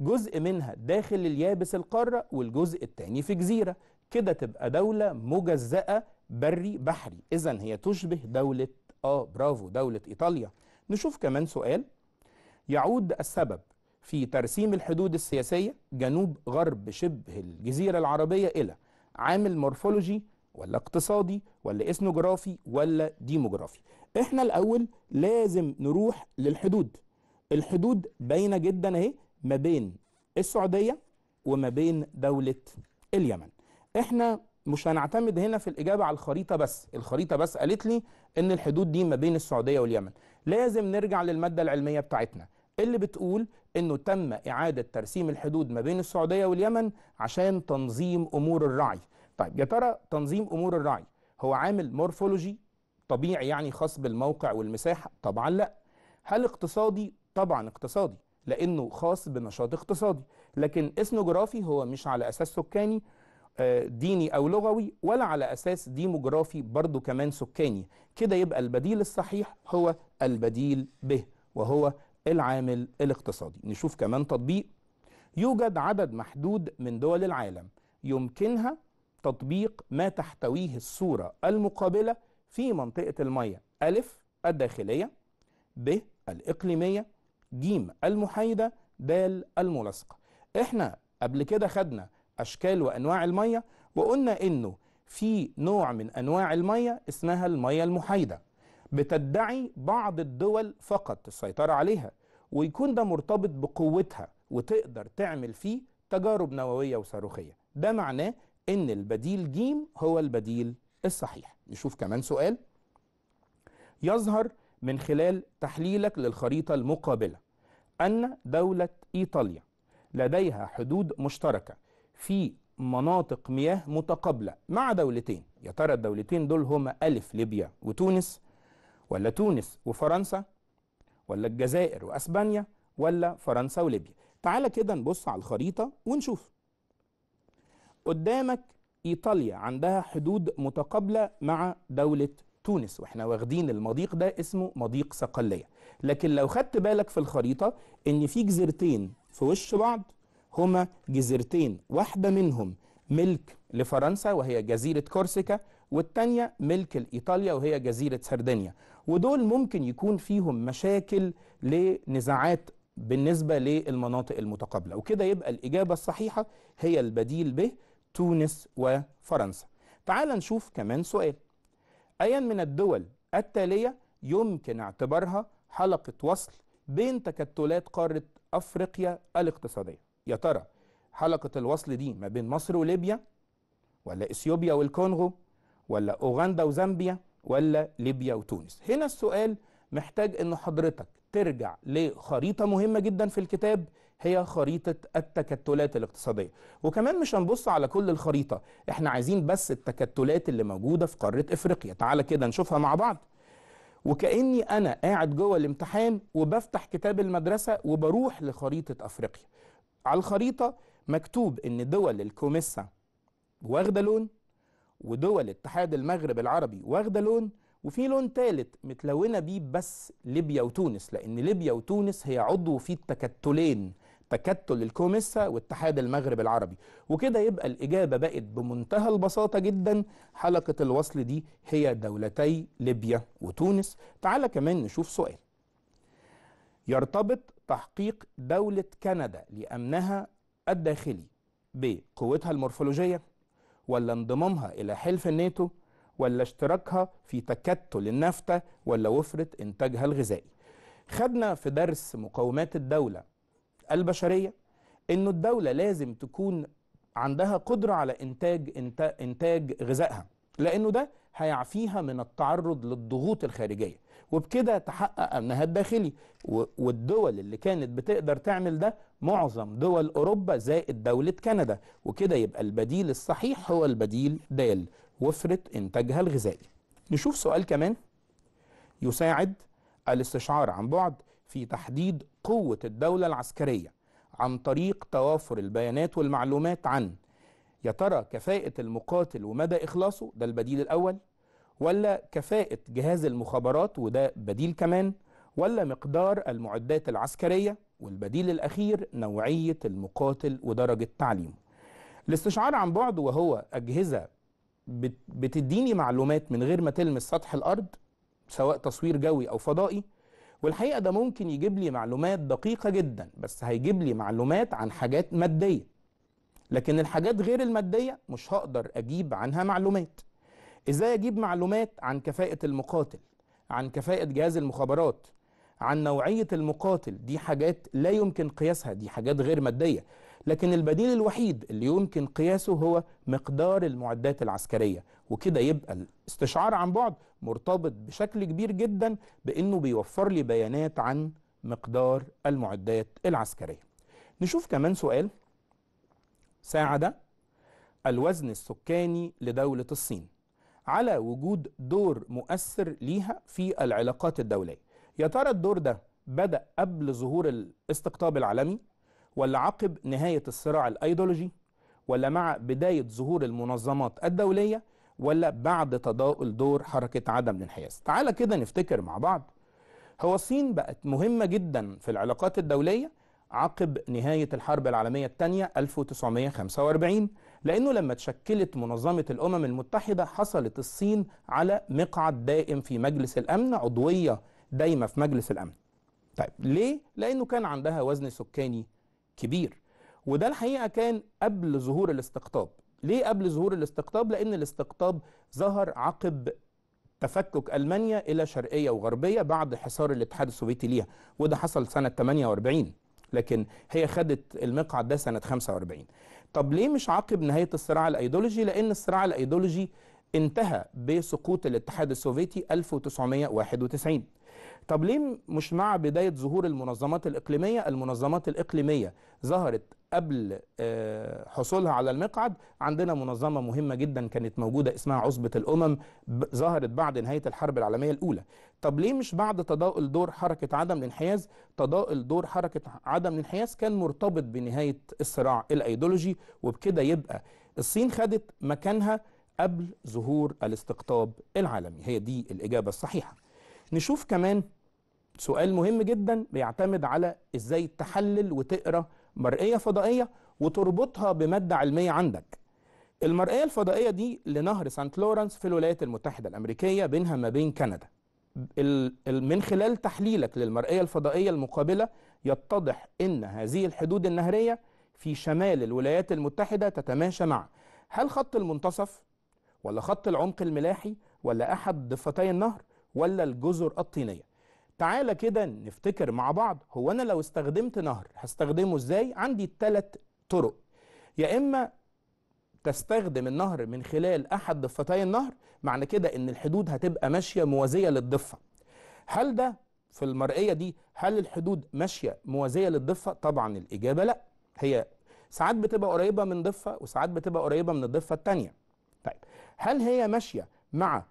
جزء منها داخل اليابس القارة والجزء الثاني في جزيرة كده تبقى دولة مجزأة بري بحري إذا هي تشبه دولة آه برافو دولة إيطاليا نشوف كمان سؤال يعود السبب في ترسيم الحدود السياسية جنوب غرب شبه الجزيرة العربية إلى عامل مورفولوجي ولا اقتصادي ولا اثنوجرافي ولا ديموجرافي احنا الأول لازم نروح للحدود الحدود باينة جدا اهي ما بين السعودية وما بين دولة اليمن احنا مش هنعتمد هنا في الإجابة على الخريطة بس الخريطة بس قالت لي ان الحدود دي ما بين السعوديه واليمن لازم نرجع للماده العلميه بتاعتنا اللي بتقول انه تم اعاده ترسيم الحدود ما بين السعوديه واليمن عشان تنظيم امور الرعي طيب يا ترى تنظيم امور الرعي هو عامل مورفولوجي طبيعي يعني خاص بالموقع والمساحه طبعا لا هل اقتصادي طبعا اقتصادي لانه خاص بنشاط اقتصادي لكن اثنوجرافي هو مش على اساس سكاني آه، ديني او لغوي ولا على اساس ديموغرافي برضو كمان سكاني كده يبقى البديل الصحيح هو البديل به وهو العامل الاقتصادي نشوف كمان تطبيق يوجد عدد محدود من دول العالم يمكنها تطبيق ما تحتويه الصورة المقابلة في منطقة المية ألف الداخلية ب الإقليمية ج المحايدة د الملصقة احنا قبل كده خدنا أشكال وأنواع المية وقلنا إنه في نوع من أنواع المية اسمها المية المحايدة بتدعي بعض الدول فقط السيطرة عليها ويكون ده مرتبط بقوتها وتقدر تعمل فيه تجارب نووية وصاروخية ده معناه إن البديل ج هو البديل الصحيح نشوف كمان سؤال يظهر من خلال تحليلك للخريطة المقابلة أن دولة إيطاليا لديها حدود مشتركة في مناطق مياه متقابلة مع دولتين يا ترى الدولتين دول هما ألف ليبيا وتونس ولا تونس وفرنسا ولا الجزائر وأسبانيا ولا فرنسا وليبيا تعالى كده نبص على الخريطة ونشوف قدامك إيطاليا عندها حدود متقابلة مع دولة تونس واحنا واخدين المضيق ده اسمه مضيق صقلية لكن لو خدت بالك في الخريطة ان في جزيرتين في وش بعض هما جزيرتين واحدة منهم ملك لفرنسا وهي جزيرة كورسيكا والتانية ملك لإيطاليا وهي جزيرة سردينيا ودول ممكن يكون فيهم مشاكل لنزاعات بالنسبة للمناطق المتقابلة وكده يبقى الإجابة الصحيحة هي البديل به تونس وفرنسا تعال نشوف كمان سؤال أيا من الدول التالية يمكن اعتبارها حلقة وصل بين تكتلات قارة أفريقيا الاقتصادية يا ترى حلقة الوصل دي ما بين مصر وليبيا ولا إثيوبيا والكونغو ولا أوغندا وزامبيا ولا ليبيا وتونس هنا السؤال محتاج أن حضرتك ترجع لخريطة مهمة جدا في الكتاب هي خريطة التكتلات الاقتصادية وكمان مش هنبص على كل الخريطة احنا عايزين بس التكتلات اللي موجودة في قارة افريقيا تعالى كده نشوفها مع بعض وكأني أنا قاعد جوه الامتحان وبفتح كتاب المدرسة وبروح لخريطة أفريقيا على الخريطة مكتوب إن دول الكوميسا واخدة لون ودول اتحاد المغرب العربي واخدة لون وفي لون تالت متلونة بيه بس ليبيا وتونس لأن ليبيا وتونس هي عضو في التكتلين تكتل الكوميسا واتحاد المغرب العربي وكده يبقى الإجابة بقت بمنتهى البساطة جدا حلقة الوصل دي هي دولتي ليبيا وتونس تعال كمان نشوف سؤال يرتبط تحقيق دولة كندا لأمنها الداخلي بقوتها المورفولوجية ولا انضمامها إلى حلف الناتو ولا اشتراكها في تكتل النفطة ولا وفرة إنتاجها الغذائي خدنا في درس مقومات الدولة البشرية أن الدولة لازم تكون عندها قدرة على إنتاج, إنتاج غذائها لأنه ده هيعفيها من التعرض للضغوط الخارجية وبكده تحقق أمنها الداخلي والدول اللي كانت بتقدر تعمل ده معظم دول أوروبا زائد دولة كندا وكده يبقى البديل الصحيح هو البديل دال وفرة إنتاجها الغذائي نشوف سؤال كمان يساعد الاستشعار عن بعد في تحديد قوة الدولة العسكرية عن طريق توافر البيانات والمعلومات عن يا ترى كفاءة المقاتل ومدى إخلاصه ده البديل الأول ولا كفاءة جهاز المخابرات وده بديل كمان ولا مقدار المعدات العسكرية والبديل الأخير نوعية المقاتل ودرجة تعليمه الاستشعار عن بعد وهو أجهزة بتديني معلومات من غير ما تلمس سطح الأرض سواء تصوير جوي أو فضائي والحقيقة ده ممكن يجيب لي معلومات دقيقة جدا بس هيجيب لي معلومات عن حاجات مادية لكن الحاجات غير المادية مش هقدر أجيب عنها معلومات ازاي اجيب معلومات عن كفاءة المقاتل عن كفاءة جهاز المخابرات عن نوعية المقاتل دي حاجات لا يمكن قياسها دي حاجات غير مادية لكن البديل الوحيد اللي يمكن قياسه هو مقدار المعدات العسكرية وكده يبقى الاستشعار عن بعد مرتبط بشكل كبير جدا بأنه بيوفر لي بيانات عن مقدار المعدات العسكرية نشوف كمان سؤال ساعد الوزن السكاني لدولة الصين على وجود دور مؤثر ليها في العلاقات الدولية يا ترى الدور ده بدأ قبل ظهور الاستقطاب العالمي ولا عقب نهاية الصراع الأيديولوجي ولا مع بداية ظهور المنظمات الدولية ولا بعد تضاؤل دور حركة عدم الانحياز تعال كده نفتكر مع بعض هو الصين بقت مهمة جدا في العلاقات الدولية عقب نهاية الحرب العالمية الثانية 1945 لأنه لما تشكلت منظمة الأمم المتحدة حصلت الصين على مقعد دائم في مجلس الأمن عضوية دايمة في مجلس الأمن طيب ليه؟ لأنه كان عندها وزن سكاني كبير وده الحقيقة كان قبل ظهور الاستقطاب ليه قبل ظهور الاستقطاب؟ لأن الاستقطاب ظهر عقب تفكك ألمانيا إلى شرقية وغربية بعد حصار الاتحاد السوفيتي ليها وده حصل سنة 48 لكن هي خدت المقعد ده سنه 45 طب ليه مش عقب نهايه الصراع الايديولوجي لان الصراع الايديولوجي انتهى بسقوط الاتحاد السوفيتي 1991 طب ليه مش مع بداية ظهور المنظمات الإقليمية المنظمات الإقليمية ظهرت قبل آه، حصولها على المقعد عندنا منظمة مهمة جدا كانت موجودة اسمها عصبة الأمم ظهرت بعد نهاية الحرب العالمية الأولى طب ليه مش بعد تضاؤل دور حركة عدم الانحياز تضاؤل دور حركة عدم الانحياز كان مرتبط بنهاية الصراع الأيديولوجي وبكده يبقى الصين خدت مكانها قبل ظهور الاستقطاب العالمي هي دي الإجابة الصحيحة نشوف كمان سؤال مهم جدا بيعتمد على ازاي تحلل وتقرا مرئيه فضائيه وتربطها بماده علميه عندك المرئيه الفضائيه دي لنهر سانت لورنس في الولايات المتحده الامريكيه بينها ما بين كندا من خلال تحليلك للمرئيه الفضائيه المقابله يتضح ان هذه الحدود النهريه في شمال الولايات المتحده تتماشى مع هل خط المنتصف ولا خط العمق الملاحي ولا احد ضفتي النهر ولا الجزر الطينيه تعالى كده نفتكر مع بعض هو انا لو استخدمت نهر هستخدمه ازاي عندي ثلاث طرق يا اما تستخدم النهر من خلال احد ضفتي النهر معنى كده ان الحدود هتبقى ماشيه موازيه للضفه هل ده في المرئيه دي هل الحدود ماشيه موازيه للضفه طبعا الاجابه لا هي ساعات بتبقى قريبه من ضفه وساعات بتبقى قريبه من الضفه الثانيه طيب هل هي ماشيه مع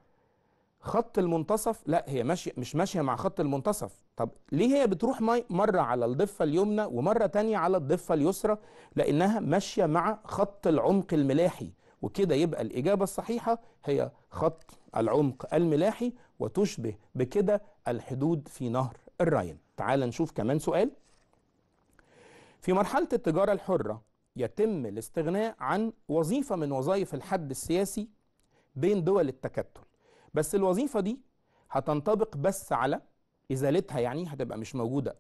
خط المنتصف لا هي ماشيه مش ماشيه مع خط المنتصف طب ليه هي بتروح مي مره على الضفه اليمنى ومره تانية على الضفه اليسرى لانها ماشيه مع خط العمق الملاحي وكده يبقى الاجابه الصحيحه هي خط العمق الملاحي وتشبه بكده الحدود في نهر الراين تعال نشوف كمان سؤال في مرحله التجاره الحره يتم الاستغناء عن وظيفه من وظائف الحد السياسي بين دول التكتل بس الوظيفه دي هتنطبق بس على ازالتها يعني هتبقى مش موجوده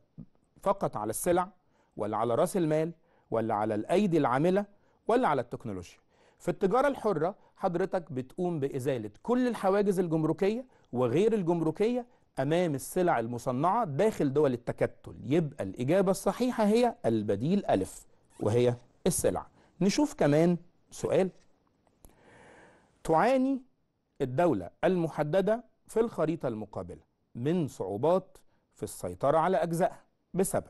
فقط على السلع ولا على راس المال ولا على الايدي العامله ولا على التكنولوجيا في التجاره الحره حضرتك بتقوم بازاله كل الحواجز الجمركيه وغير الجمركيه امام السلع المصنعه داخل دول التكتل يبقى الاجابه الصحيحه هي البديل الف وهي السلع نشوف كمان سؤال تعاني الدولة المحددة في الخريطة المقابلة من صعوبات في السيطرة على أجزائها بسبب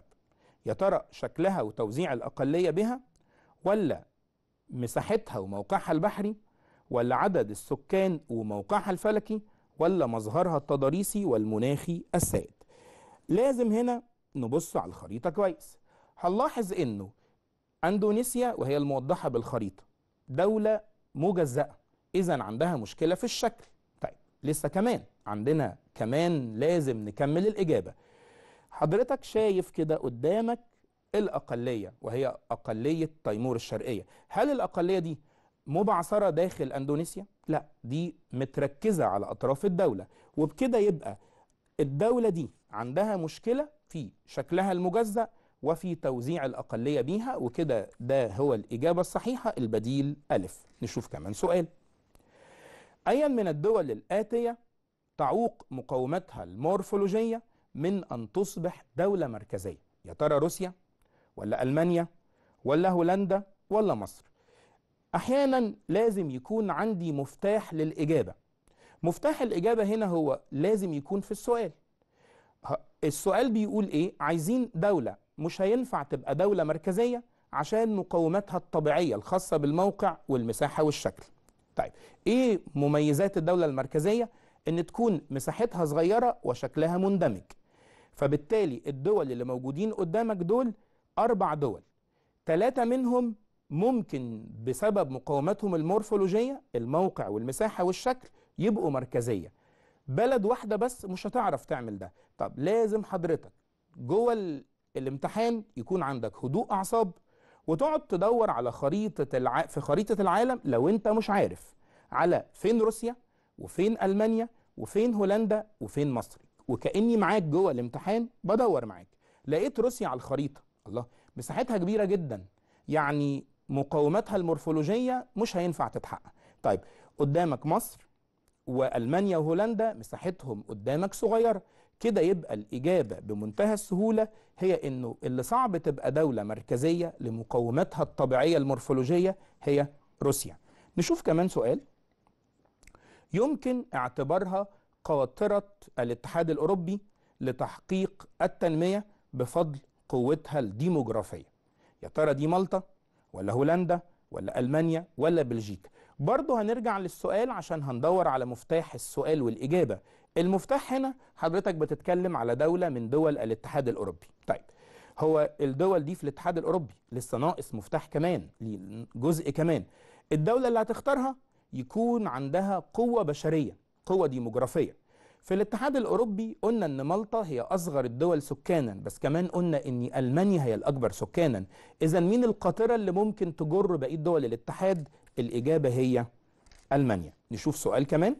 يا ترى شكلها وتوزيع الأقلية بها ولا مساحتها وموقعها البحري ولا عدد السكان وموقعها الفلكي ولا مظهرها التضاريسي والمناخي السائد لازم هنا نبص على الخريطة كويس هنلاحظ انه اندونيسيا وهي الموضحة بالخريطة دولة مجزأة اذا عندها مشكله في الشكل طيب لسه كمان عندنا كمان لازم نكمل الاجابه حضرتك شايف كده قدامك الاقليه وهي اقليه تيمور الشرقيه هل الاقليه دي مبعثره داخل اندونيسيا لا دي متركزه على اطراف الدوله وبكده يبقى الدوله دي عندها مشكله في شكلها المجزأ وفي توزيع الأقلية بيها وكده ده هو الإجابة الصحيحة البديل ألف نشوف كمان سؤال أيا من الدول الآتية تعوق مقاومتها المورفولوجية من أن تصبح دولة مركزية يا ترى روسيا ولا ألمانيا ولا هولندا ولا مصر أحيانا لازم يكون عندي مفتاح للإجابة مفتاح الإجابة هنا هو لازم يكون في السؤال السؤال بيقول إيه عايزين دولة مش هينفع تبقى دولة مركزية عشان مقاومتها الطبيعية الخاصة بالموقع والمساحة والشكل طيب ايه مميزات الدولة المركزية ان تكون مساحتها صغيرة وشكلها مندمج فبالتالي الدول اللي موجودين قدامك دول اربع دول ثلاثة منهم ممكن بسبب مقاومتهم المورفولوجية الموقع والمساحة والشكل يبقوا مركزية بلد واحدة بس مش هتعرف تعمل ده طب لازم حضرتك جوه الامتحان يكون عندك هدوء أعصاب وتقعد تدور على خريطة الع... في خريطة العالم لو أنت مش عارف على فين روسيا وفين ألمانيا وفين هولندا وفين مصر وكأني معاك جوه الامتحان بدور معاك لقيت روسيا على الخريطة الله مساحتها كبيرة جدا يعني مقاومتها المورفولوجية مش هينفع تتحقق طيب قدامك مصر وألمانيا وهولندا مساحتهم قدامك صغيرة كده يبقى الإجابة بمنتهى السهولة هي إنه اللي صعب تبقى دولة مركزية لمقوماتها الطبيعية المورفولوجية هي روسيا نشوف كمان سؤال يمكن اعتبارها قاطرة الاتحاد الأوروبي لتحقيق التنمية بفضل قوتها الديموغرافية يا ترى دي مالطا ولا هولندا ولا ألمانيا ولا بلجيكا برضه هنرجع للسؤال عشان هندور على مفتاح السؤال والإجابة المفتاح هنا حضرتك بتتكلم على دولة من دول الاتحاد الأوروبي طيب هو الدول دي في الاتحاد الأوروبي لسه ناقص مفتاح كمان جزء كمان الدولة اللي هتختارها يكون عندها قوة بشرية قوة ديموغرافية في الاتحاد الأوروبي قلنا أن مالطا هي أصغر الدول سكانا بس كمان قلنا أن ألمانيا هي الأكبر سكانا إذا مين القاطرة اللي ممكن تجر بقية دول الاتحاد الإجابة هي ألمانيا نشوف سؤال كمان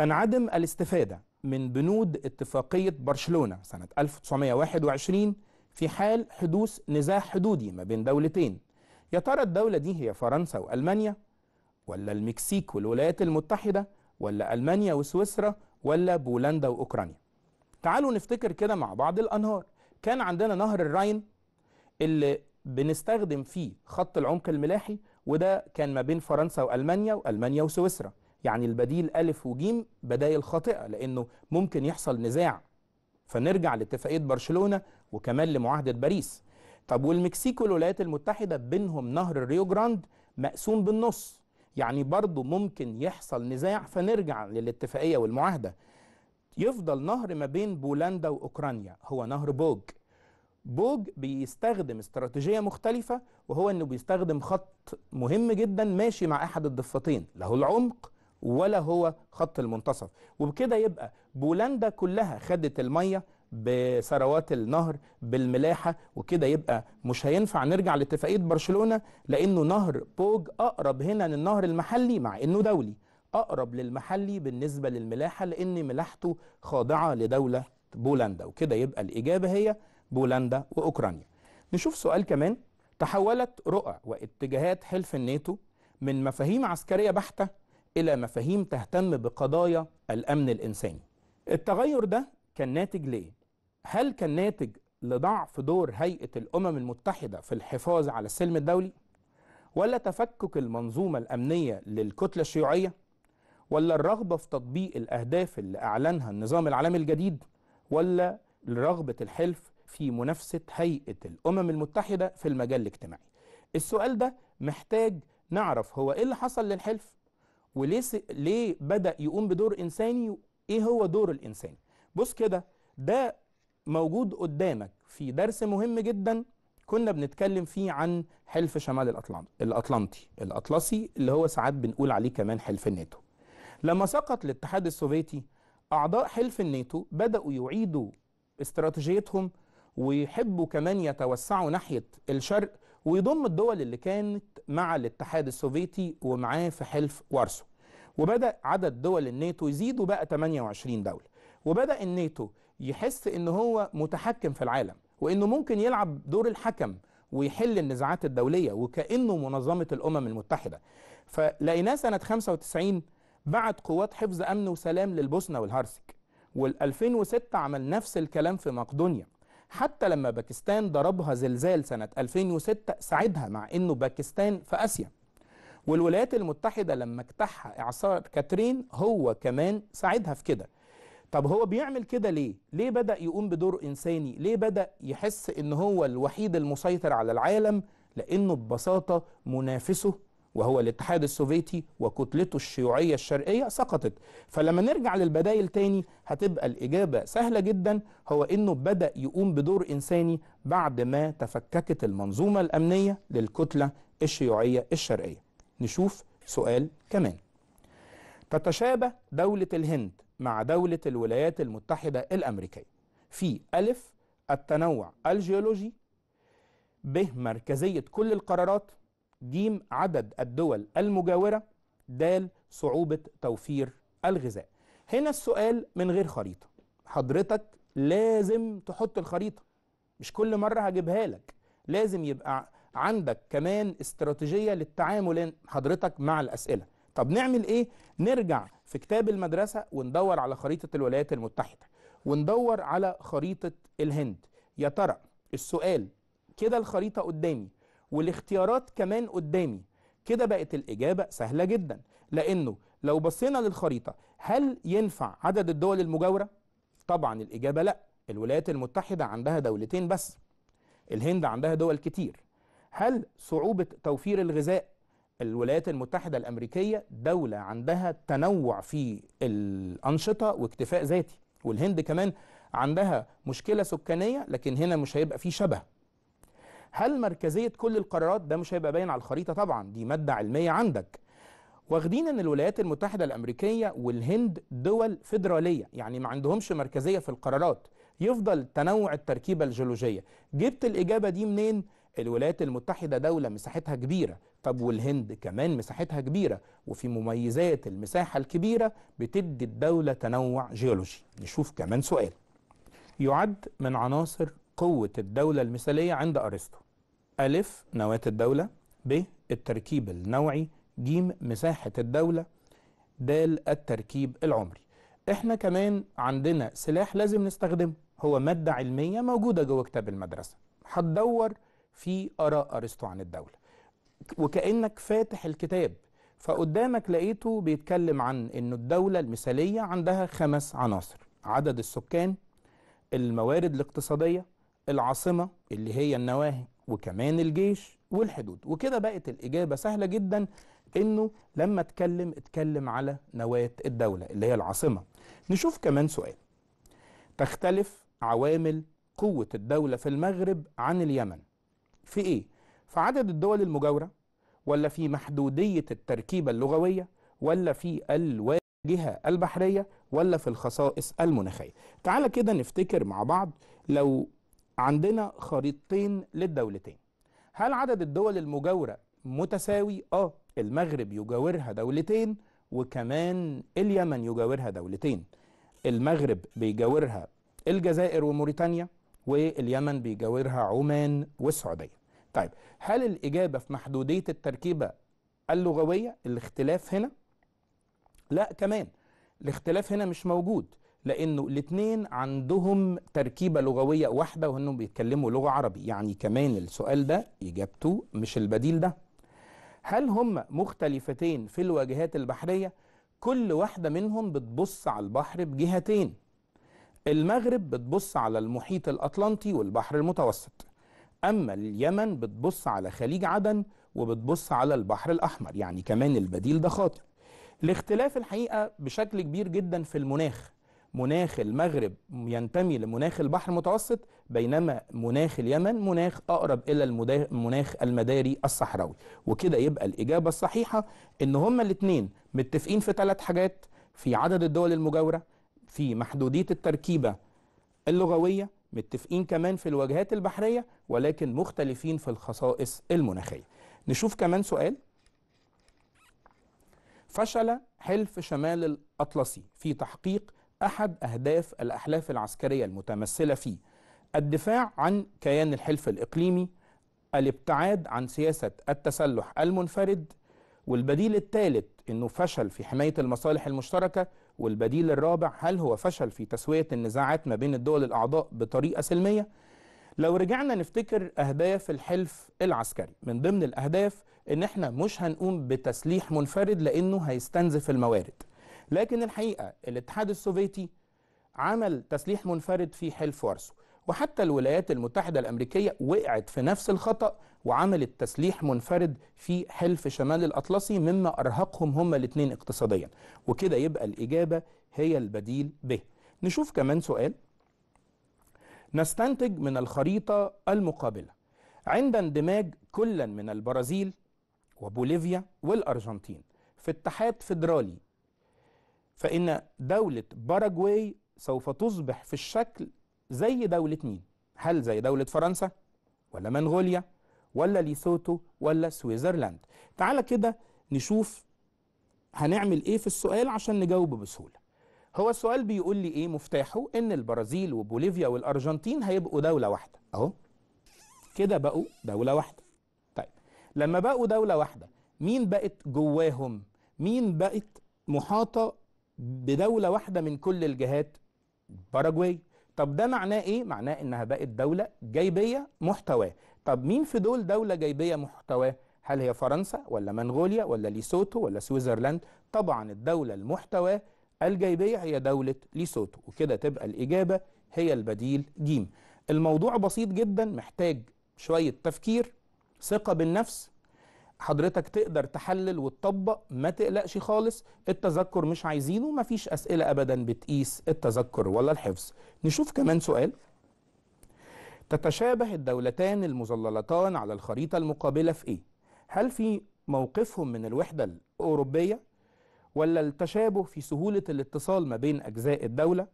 تنعدم الاستفادة من بنود اتفاقية برشلونة سنة 1921 في حال حدوث نزاع حدودي ما بين دولتين يا ترى الدولة دي هي فرنسا وألمانيا ولا المكسيك والولايات المتحدة ولا ألمانيا وسويسرا ولا بولندا وأوكرانيا تعالوا نفتكر كده مع بعض الأنهار كان عندنا نهر الراين اللي بنستخدم فيه خط العمق الملاحي وده كان ما بين فرنسا وألمانيا وألمانيا وسويسرا يعني البديل ألف وجيم بدايل خاطئة لأنه ممكن يحصل نزاع فنرجع لاتفاقية برشلونة وكمان لمعاهدة باريس طب والمكسيك والولايات المتحدة بينهم نهر الريو جراند مقسوم بالنص يعني برضه ممكن يحصل نزاع فنرجع للاتفاقية والمعاهدة يفضل نهر ما بين بولندا وأوكرانيا هو نهر بوج بوج بيستخدم استراتيجية مختلفة وهو أنه بيستخدم خط مهم جدا ماشي مع أحد الضفتين له العمق ولا هو خط المنتصف وبكده يبقى بولندا كلها خدت الميه بثروات النهر بالملاحة وكده يبقى مش هينفع نرجع لاتفاقية برشلونة لأنه نهر بوج أقرب هنا للنهر المحلي مع أنه دولي أقرب للمحلي بالنسبة للملاحة لأن ملاحته خاضعة لدولة بولندا وكده يبقى الإجابة هي بولندا وأوكرانيا نشوف سؤال كمان تحولت رؤى واتجاهات حلف الناتو من مفاهيم عسكرية بحتة إلى مفاهيم تهتم بقضايا الأمن الإنساني التغير ده كان ناتج ليه؟ هل كان ناتج لضعف دور هيئة الأمم المتحدة في الحفاظ على السلم الدولي؟ ولا تفكك المنظومة الأمنية للكتلة الشيوعية؟ ولا الرغبة في تطبيق الأهداف اللي أعلنها النظام العالمي الجديد؟ ولا رغبة الحلف في منافسة هيئة الأمم المتحدة في المجال الاجتماعي؟ السؤال ده محتاج نعرف هو إيه اللي حصل للحلف وليه ليه بدا يقوم بدور انساني ايه هو دور الانسان بص كده ده موجود قدامك في درس مهم جدا كنا بنتكلم فيه عن حلف شمال الاطلنطي الاطلنطي الاطلسي اللي هو ساعات بنقول عليه كمان حلف الناتو لما سقط الاتحاد السوفيتي اعضاء حلف الناتو بداوا يعيدوا استراتيجيتهم ويحبوا كمان يتوسعوا ناحيه الشرق ويضم الدول اللي كانت مع الاتحاد السوفيتي ومعاه في حلف وارسو وبدأ عدد دول الناتو يزيد وبقى 28 دولة وبدأ الناتو يحس ان هو متحكم في العالم وانه ممكن يلعب دور الحكم ويحل النزاعات الدولية وكأنه منظمة الأمم المتحدة فلقيناه سنة 95 بعت قوات حفظ أمن وسلام للبوسنة والهرسك وال2006 عمل نفس الكلام في مقدونيا حتى لما باكستان ضربها زلزال سنة 2006 ساعدها مع أنه باكستان في آسيا والولايات المتحدة لما اجتاحها إعصار كاترين هو كمان ساعدها في كده طب هو بيعمل كده ليه؟ ليه بدأ يقوم بدور إنساني؟ ليه بدأ يحس إن هو الوحيد المسيطر على العالم؟ لأنه ببساطة منافسه وهو الاتحاد السوفيتي وكتلته الشيوعية الشرقية سقطت فلما نرجع للبدايل تاني هتبقى الإجابة سهلة جدا هو إنه بدأ يقوم بدور إنساني بعد ما تفككت المنظومة الأمنية للكتلة الشيوعية الشرقية نشوف سؤال كمان تتشابه دولة الهند مع دولة الولايات المتحدة الأمريكية في ألف التنوع الجيولوجي ب مركزية كل القرارات ج عدد الدول المجاورة د صعوبة توفير الغذاء هنا السؤال من غير خريطة حضرتك لازم تحط الخريطة مش كل مرة هجيبها لك لازم يبقى عندك كمان استراتيجية للتعامل حضرتك مع الأسئلة طب نعمل إيه؟ نرجع في كتاب المدرسة وندور على خريطة الولايات المتحدة وندور على خريطة الهند يا ترى السؤال كده الخريطة قدامي والاختيارات كمان قدامي كده بقت الإجابة سهلة جدا لأنه لو بصينا للخريطة هل ينفع عدد الدول المجاورة؟ طبعا الإجابة لا الولايات المتحدة عندها دولتين بس الهند عندها دول كتير هل صعوبة توفير الغذاء الولايات المتحدة الأمريكية دولة عندها تنوع في الأنشطة واكتفاء ذاتي والهند كمان عندها مشكلة سكانية لكن هنا مش هيبقى في شبه هل مركزية كل القرارات ده مش هيبقى باين على الخريطة طبعا دي مادة علمية عندك واخدين ان الولايات المتحدة الامريكية والهند دول فيدرالية يعني ما عندهمش مركزية في القرارات يفضل تنوع التركيبة الجيولوجية جبت الإجابة دي منين؟ الولايات المتحدة دولة مساحتها كبيرة طب والهند كمان مساحتها كبيرة وفي مميزات المساحة الكبيرة بتدي الدولة تنوع جيولوجي نشوف كمان سؤال يعد من عناصر قوة الدولة المثالية عند أرسطو ألف نواة الدولة ب التركيب النوعي ج مساحة الدولة د التركيب العمري احنا كمان عندنا سلاح لازم نستخدمه هو مادة علمية موجودة جوه كتاب المدرسة هتدور في آراء أرسطو عن الدولة وكأنك فاتح الكتاب فقدامك لقيته بيتكلم عن أن الدولة المثالية عندها خمس عناصر عدد السكان الموارد الاقتصادية العاصمة اللي هي النواهي وكمان الجيش والحدود وكده بقت الإجابة سهلة جدا إنه لما اتكلم اتكلم على نواة الدولة اللي هي العاصمة نشوف كمان سؤال تختلف عوامل قوة الدولة في المغرب عن اليمن في إيه؟ في عدد الدول المجاورة ولا في محدودية التركيبة اللغوية ولا في الواجهة البحرية ولا في الخصائص المناخية تعالى كده نفتكر مع بعض لو عندنا خريطتين للدولتين هل عدد الدول المجاورة متساوي؟ آه المغرب يجاورها دولتين وكمان اليمن يجاورها دولتين المغرب بيجاورها الجزائر وموريتانيا واليمن بيجاورها عمان والسعودية طيب هل الإجابة في محدودية التركيبة اللغوية الاختلاف هنا؟ لا كمان الاختلاف هنا مش موجود لانه الاثنين عندهم تركيبه لغويه واحده وانهم بيتكلموا لغه عربي يعني كمان السؤال ده اجابته مش البديل ده هل هم مختلفتين في الواجهات البحريه كل واحده منهم بتبص على البحر بجهتين المغرب بتبص على المحيط الاطلنطي والبحر المتوسط اما اليمن بتبص على خليج عدن وبتبص على البحر الاحمر يعني كمان البديل ده خاطئ الاختلاف الحقيقه بشكل كبير جدا في المناخ مناخ المغرب ينتمي لمناخ البحر المتوسط بينما مناخ اليمن مناخ أقرب إلى المناخ المداري الصحراوي وكده يبقى الإجابة الصحيحة إن هما الاثنين متفقين في ثلاث حاجات في عدد الدول المجاورة في محدودية التركيبة اللغوية متفقين كمان في الواجهات البحرية ولكن مختلفين في الخصائص المناخية نشوف كمان سؤال فشل حلف شمال الأطلسي في تحقيق أحد أهداف الأحلاف العسكرية المتمثلة في الدفاع عن كيان الحلف الإقليمي الابتعاد عن سياسة التسلح المنفرد والبديل الثالث أنه فشل في حماية المصالح المشتركة والبديل الرابع هل هو فشل في تسوية النزاعات ما بين الدول الأعضاء بطريقة سلمية؟ لو رجعنا نفتكر أهداف الحلف العسكري من ضمن الأهداف أن احنا مش هنقوم بتسليح منفرد لأنه هيستنزف الموارد لكن الحقيقة الاتحاد السوفيتي عمل تسليح منفرد في حلف وارسو وحتى الولايات المتحدة الأمريكية وقعت في نفس الخطأ وعملت تسليح منفرد في حلف شمال الأطلسي مما أرهقهم هما الاثنين اقتصاديا وكده يبقى الإجابة هي البديل به نشوف كمان سؤال نستنتج من الخريطة المقابلة عند اندماج كل من البرازيل وبوليفيا والأرجنتين في اتحاد فيدرالي فإن دولة باراجواي سوف تصبح في الشكل زي دولة مين؟ هل زي دولة فرنسا؟ ولا منغوليا؟ ولا ليسوتو؟ ولا سويسرلاند؟ تعالى كده نشوف هنعمل إيه في السؤال عشان نجاوبه بسهولة. هو السؤال بيقول لي إيه مفتاحه؟ إن البرازيل وبوليفيا والأرجنتين هيبقوا دولة واحدة، أهو. كده بقوا دولة واحدة. طيب لما بقوا دولة واحدة مين بقت جواهم؟ مين بقت محاطة بدولة واحدة من كل الجهات باراجواي طب ده معناه ايه؟ معناه انها بقت دولة جايبية محتواه طب مين في دول دولة جايبية محتواه؟ هل هي فرنسا ولا منغوليا ولا ليسوتو ولا سويسرلاند؟ طبعا الدولة المحتواه الجايبية هي دولة ليسوتو وكده تبقى الإجابة هي البديل جيم الموضوع بسيط جدا محتاج شوية تفكير ثقة بالنفس حضرتك تقدر تحلل وتطبق ما تقلقش خالص التذكر مش عايزينه فيش أسئلة أبدا بتقيس التذكر ولا الحفظ نشوف كمان سؤال تتشابه الدولتان المظللتان على الخريطة المقابلة في إيه؟ هل في موقفهم من الوحدة الأوروبية؟ ولا التشابه في سهولة الاتصال ما بين أجزاء الدولة؟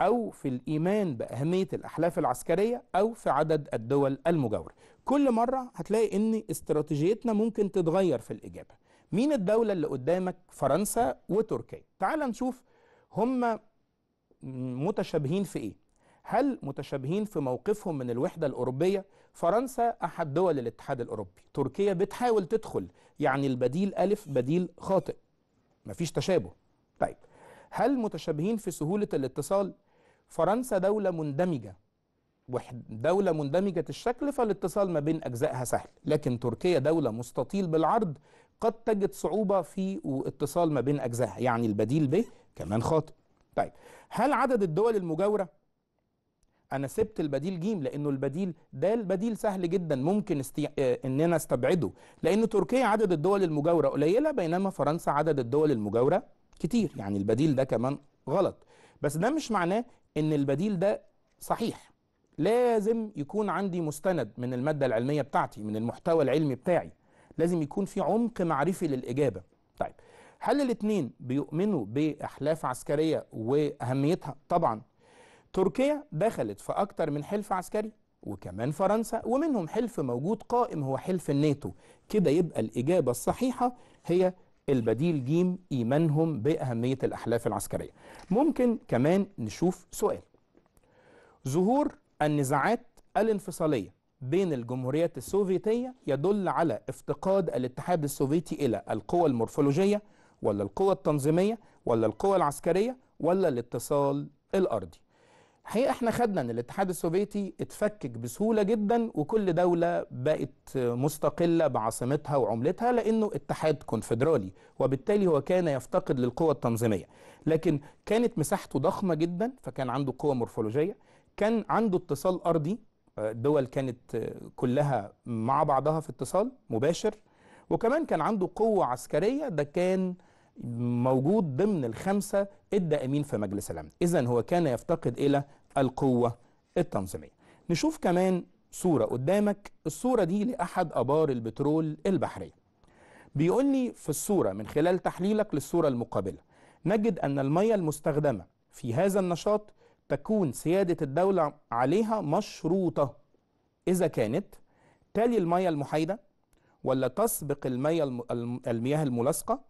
أو في الإيمان بأهمية الأحلاف العسكرية أو في عدد الدول المجاورة كل مرة هتلاقي أن استراتيجيتنا ممكن تتغير في الإجابة مين الدولة اللي قدامك فرنسا وتركيا تعال نشوف هم متشابهين في إيه هل متشابهين في موقفهم من الوحدة الأوروبية؟ فرنسا أحد دول الاتحاد الأوروبي تركيا بتحاول تدخل يعني البديل ألف بديل خاطئ مفيش تشابه طيب هل متشابهين في سهولة الاتصال؟ فرنسا دولة مندمجة دولة مندمجة الشكل فالاتصال ما بين أجزائها سهل لكن تركيا دولة مستطيل بالعرض قد تجد صعوبة في اتصال ما بين أجزائها يعني البديل به كمان خاطئ طيب هل عدد الدول المجاورة أنا سبت البديل جيم لأنه البديل ده البديل سهل جدا ممكن استي... آه، أننا استبعده لأن تركيا عدد الدول المجاورة قليلة بينما فرنسا عدد الدول المجاورة كتير يعني البديل ده كمان غلط بس ده مش معناه ان البديل ده صحيح لازم يكون عندي مستند من المادة العلمية بتاعتي من المحتوى العلمي بتاعي لازم يكون في عمق معرفي للإجابة طيب هل الاثنين بيؤمنوا بأحلاف عسكرية وأهميتها؟ طبعا تركيا دخلت في أكتر من حلف عسكري وكمان فرنسا ومنهم حلف موجود قائم هو حلف الناتو كده يبقى الإجابة الصحيحة هي البديل جيم إيمانهم بأهمية الأحلاف العسكرية ممكن كمان نشوف سؤال ظهور النزاعات الانفصالية بين الجمهوريات السوفيتية يدل على افتقاد الاتحاد السوفيتي إلى القوى المورفولوجية ولا القوى التنظيمية ولا القوى العسكرية ولا الاتصال الأرضي الحقيقه احنا خدنا ان الاتحاد السوفيتي اتفكك بسهوله جدا وكل دوله بقت مستقله بعاصمتها وعملتها لانه اتحاد كونفدرالي وبالتالي هو كان يفتقد للقوه التنظيميه لكن كانت مساحته ضخمه جدا فكان عنده قوه مورفولوجيه كان عنده اتصال ارضي الدول كانت كلها مع بعضها في اتصال مباشر وكمان كان عنده قوه عسكريه ده كان موجود ضمن الخمسة ادى أمين في مجلس الأمن إذا هو كان يفتقد إلى القوة التنظيمية نشوف كمان صورة قدامك الصورة دي لأحد أبار البترول البحرية بيقول لي في الصورة من خلال تحليلك للصورة المقابلة نجد أن المية المستخدمة في هذا النشاط تكون سيادة الدولة عليها مشروطة إذا كانت تالي المية المحايدة ولا تسبق المية المياه الملاصقة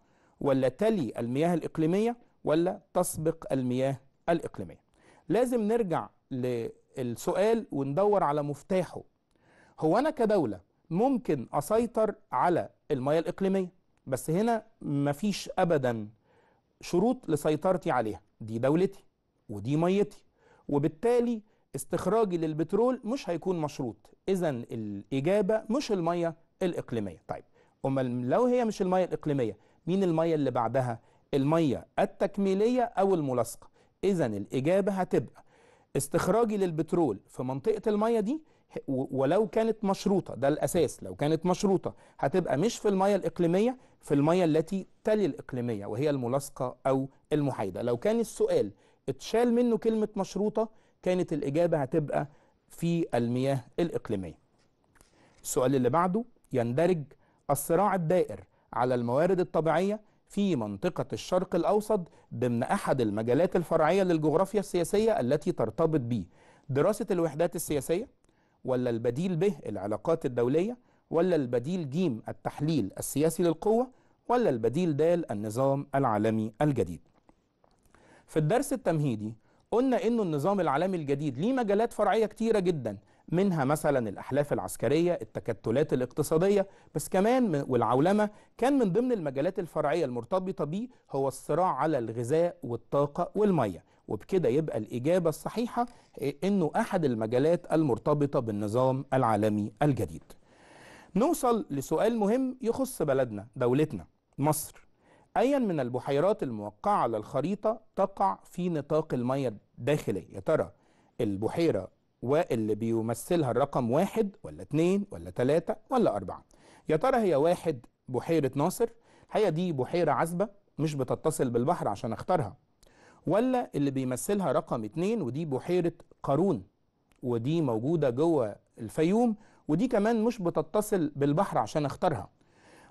ولا تلي المياه الإقليمية ولا تسبق المياه الإقليمية لازم نرجع للسؤال وندور على مفتاحه هو أنا كدولة ممكن أسيطر على المياه الإقليمية بس هنا مفيش أبدا شروط لسيطرتي عليها دي دولتي ودي ميتي وبالتالي استخراجي للبترول مش هيكون مشروط إذا الإجابة مش المية الإقليمية طيب أمال لو هي مش المية الإقليمية مين المية اللي بعدها المية التكميلية أو الملاصقة اذا الاجابه هتبقى استخراجي للبترول في منطقه الميه دي ولو كانت مشروطه ده الاساس لو كانت مشروطه هتبقى مش في الميه الاقليميه في الميه التي تلي الاقليميه وهي الملاصقه او المحايده لو كان السؤال اتشال منه كلمه مشروطه كانت الاجابه هتبقى في المياه الاقليميه السؤال اللي بعده يندرج الصراع الدائر على الموارد الطبيعيه في منطقة الشرق الأوسط ضمن أحد المجالات الفرعية للجغرافيا السياسية التي ترتبط به دراسة الوحدات السياسية ولا البديل ب العلاقات الدولية ولا البديل ج التحليل السياسي للقوة ولا البديل د النظام العالمي الجديد في الدرس التمهيدي قلنا انه النظام العالمي الجديد ليه مجالات فرعية كتيرة جدا منها مثلا الأحلاف العسكرية التكتلات الاقتصادية بس كمان والعولمة كان من ضمن المجالات الفرعية المرتبطة بيه هو الصراع على الغذاء والطاقة والمية وبكده يبقى الإجابة الصحيحة إيه، إنه أحد المجالات المرتبطة بالنظام العالمي الجديد نوصل لسؤال مهم يخص بلدنا دولتنا مصر أيا من البحيرات الموقعة على الخريطة تقع في نطاق المية الداخلي يا ترى البحيرة واللي بيمثلها الرقم واحد ولا اتنين ولا تلاتة ولا أربعة يا ترى هي واحد بحيرة ناصر هي دي بحيرة عذبة مش بتتصل بالبحر عشان اختارها ولا اللي بيمثلها رقم اتنين ودي بحيرة قارون ودي موجودة جوه الفيوم ودي كمان مش بتتصل بالبحر عشان اختارها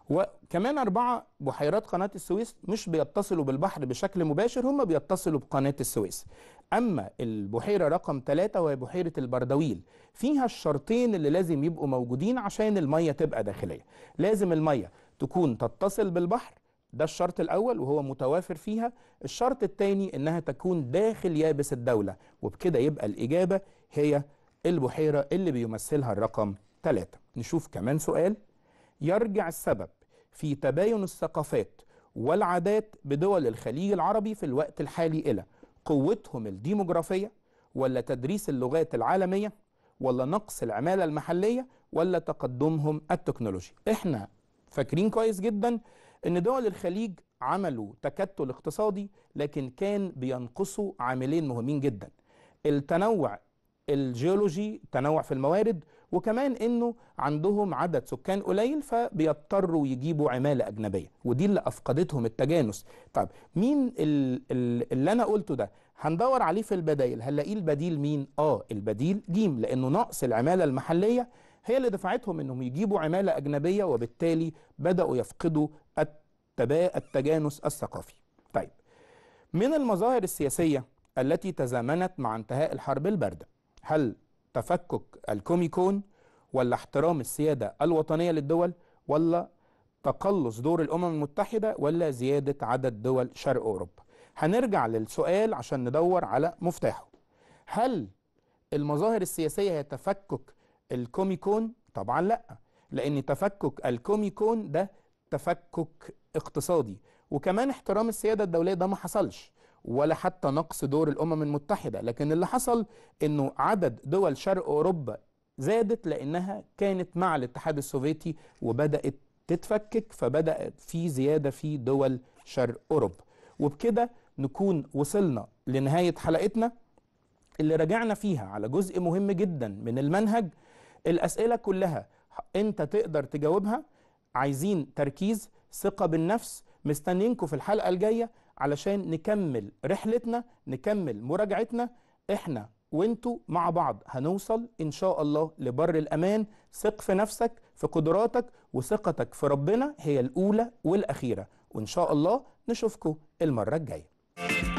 وكمان أربعة بحيرات قناة السويس مش بيتصلوا بالبحر بشكل مباشر هم بيتصلوا بقناة السويس اما البحيره رقم ثلاثة وهي بحيره البردويل فيها الشرطين اللي لازم يبقوا موجودين عشان الميه تبقى داخليه لازم الميه تكون تتصل بالبحر ده الشرط الاول وهو متوافر فيها الشرط الثاني انها تكون داخل يابس الدوله وبكده يبقى الاجابه هي البحيره اللي بيمثلها الرقم 3 نشوف كمان سؤال يرجع السبب في تباين الثقافات والعادات بدول الخليج العربي في الوقت الحالي الى قوتهم الديموغرافية ولا تدريس اللغات العالمية ولا نقص العمالة المحلية ولا تقدمهم التكنولوجي احنا فاكرين كويس جدا ان دول الخليج عملوا تكتل اقتصادي لكن كان بينقصوا عاملين مهمين جدا التنوع الجيولوجي تنوع في الموارد وكمان انه عندهم عدد سكان قليل فبيضطروا يجيبوا عماله اجنبيه ودي اللي افقدتهم التجانس طب مين اللي انا قلته ده هندور عليه في البدائل هنلاقيه البديل مين اه البديل جيم لانه نقص العماله المحليه هي اللي دفعتهم انهم يجيبوا عماله اجنبيه وبالتالي بداوا يفقدوا التبا التجانس الثقافي طيب من المظاهر السياسيه التي تزامنت مع انتهاء الحرب البارده هل تفكك الكوميكون ولا احترام السيادة الوطنية للدول ولا تقلص دور الأمم المتحدة ولا زيادة عدد دول شرق أوروبا هنرجع للسؤال عشان ندور على مفتاحه هل المظاهر السياسية هي تفكك الكوميكون؟ طبعا لا لأن تفكك الكوميكون ده تفكك اقتصادي وكمان احترام السيادة الدولية ده ما حصلش ولا حتى نقص دور الأمم المتحدة لكن اللي حصل أنه عدد دول شرق أوروبا زادت لأنها كانت مع الاتحاد السوفيتي وبدأت تتفكك فبدأ في زيادة في دول شرق أوروبا وبكده نكون وصلنا لنهاية حلقتنا اللي رجعنا فيها على جزء مهم جدا من المنهج الأسئلة كلها أنت تقدر تجاوبها عايزين تركيز ثقة بالنفس مستنينكم في الحلقة الجاية علشان نكمل رحلتنا نكمل مراجعتنا احنا وانتوا مع بعض هنوصل ان شاء الله لبر الامان ثق في نفسك في قدراتك وثقتك في ربنا هي الاولى والاخيره وان شاء الله نشوفكم المره الجايه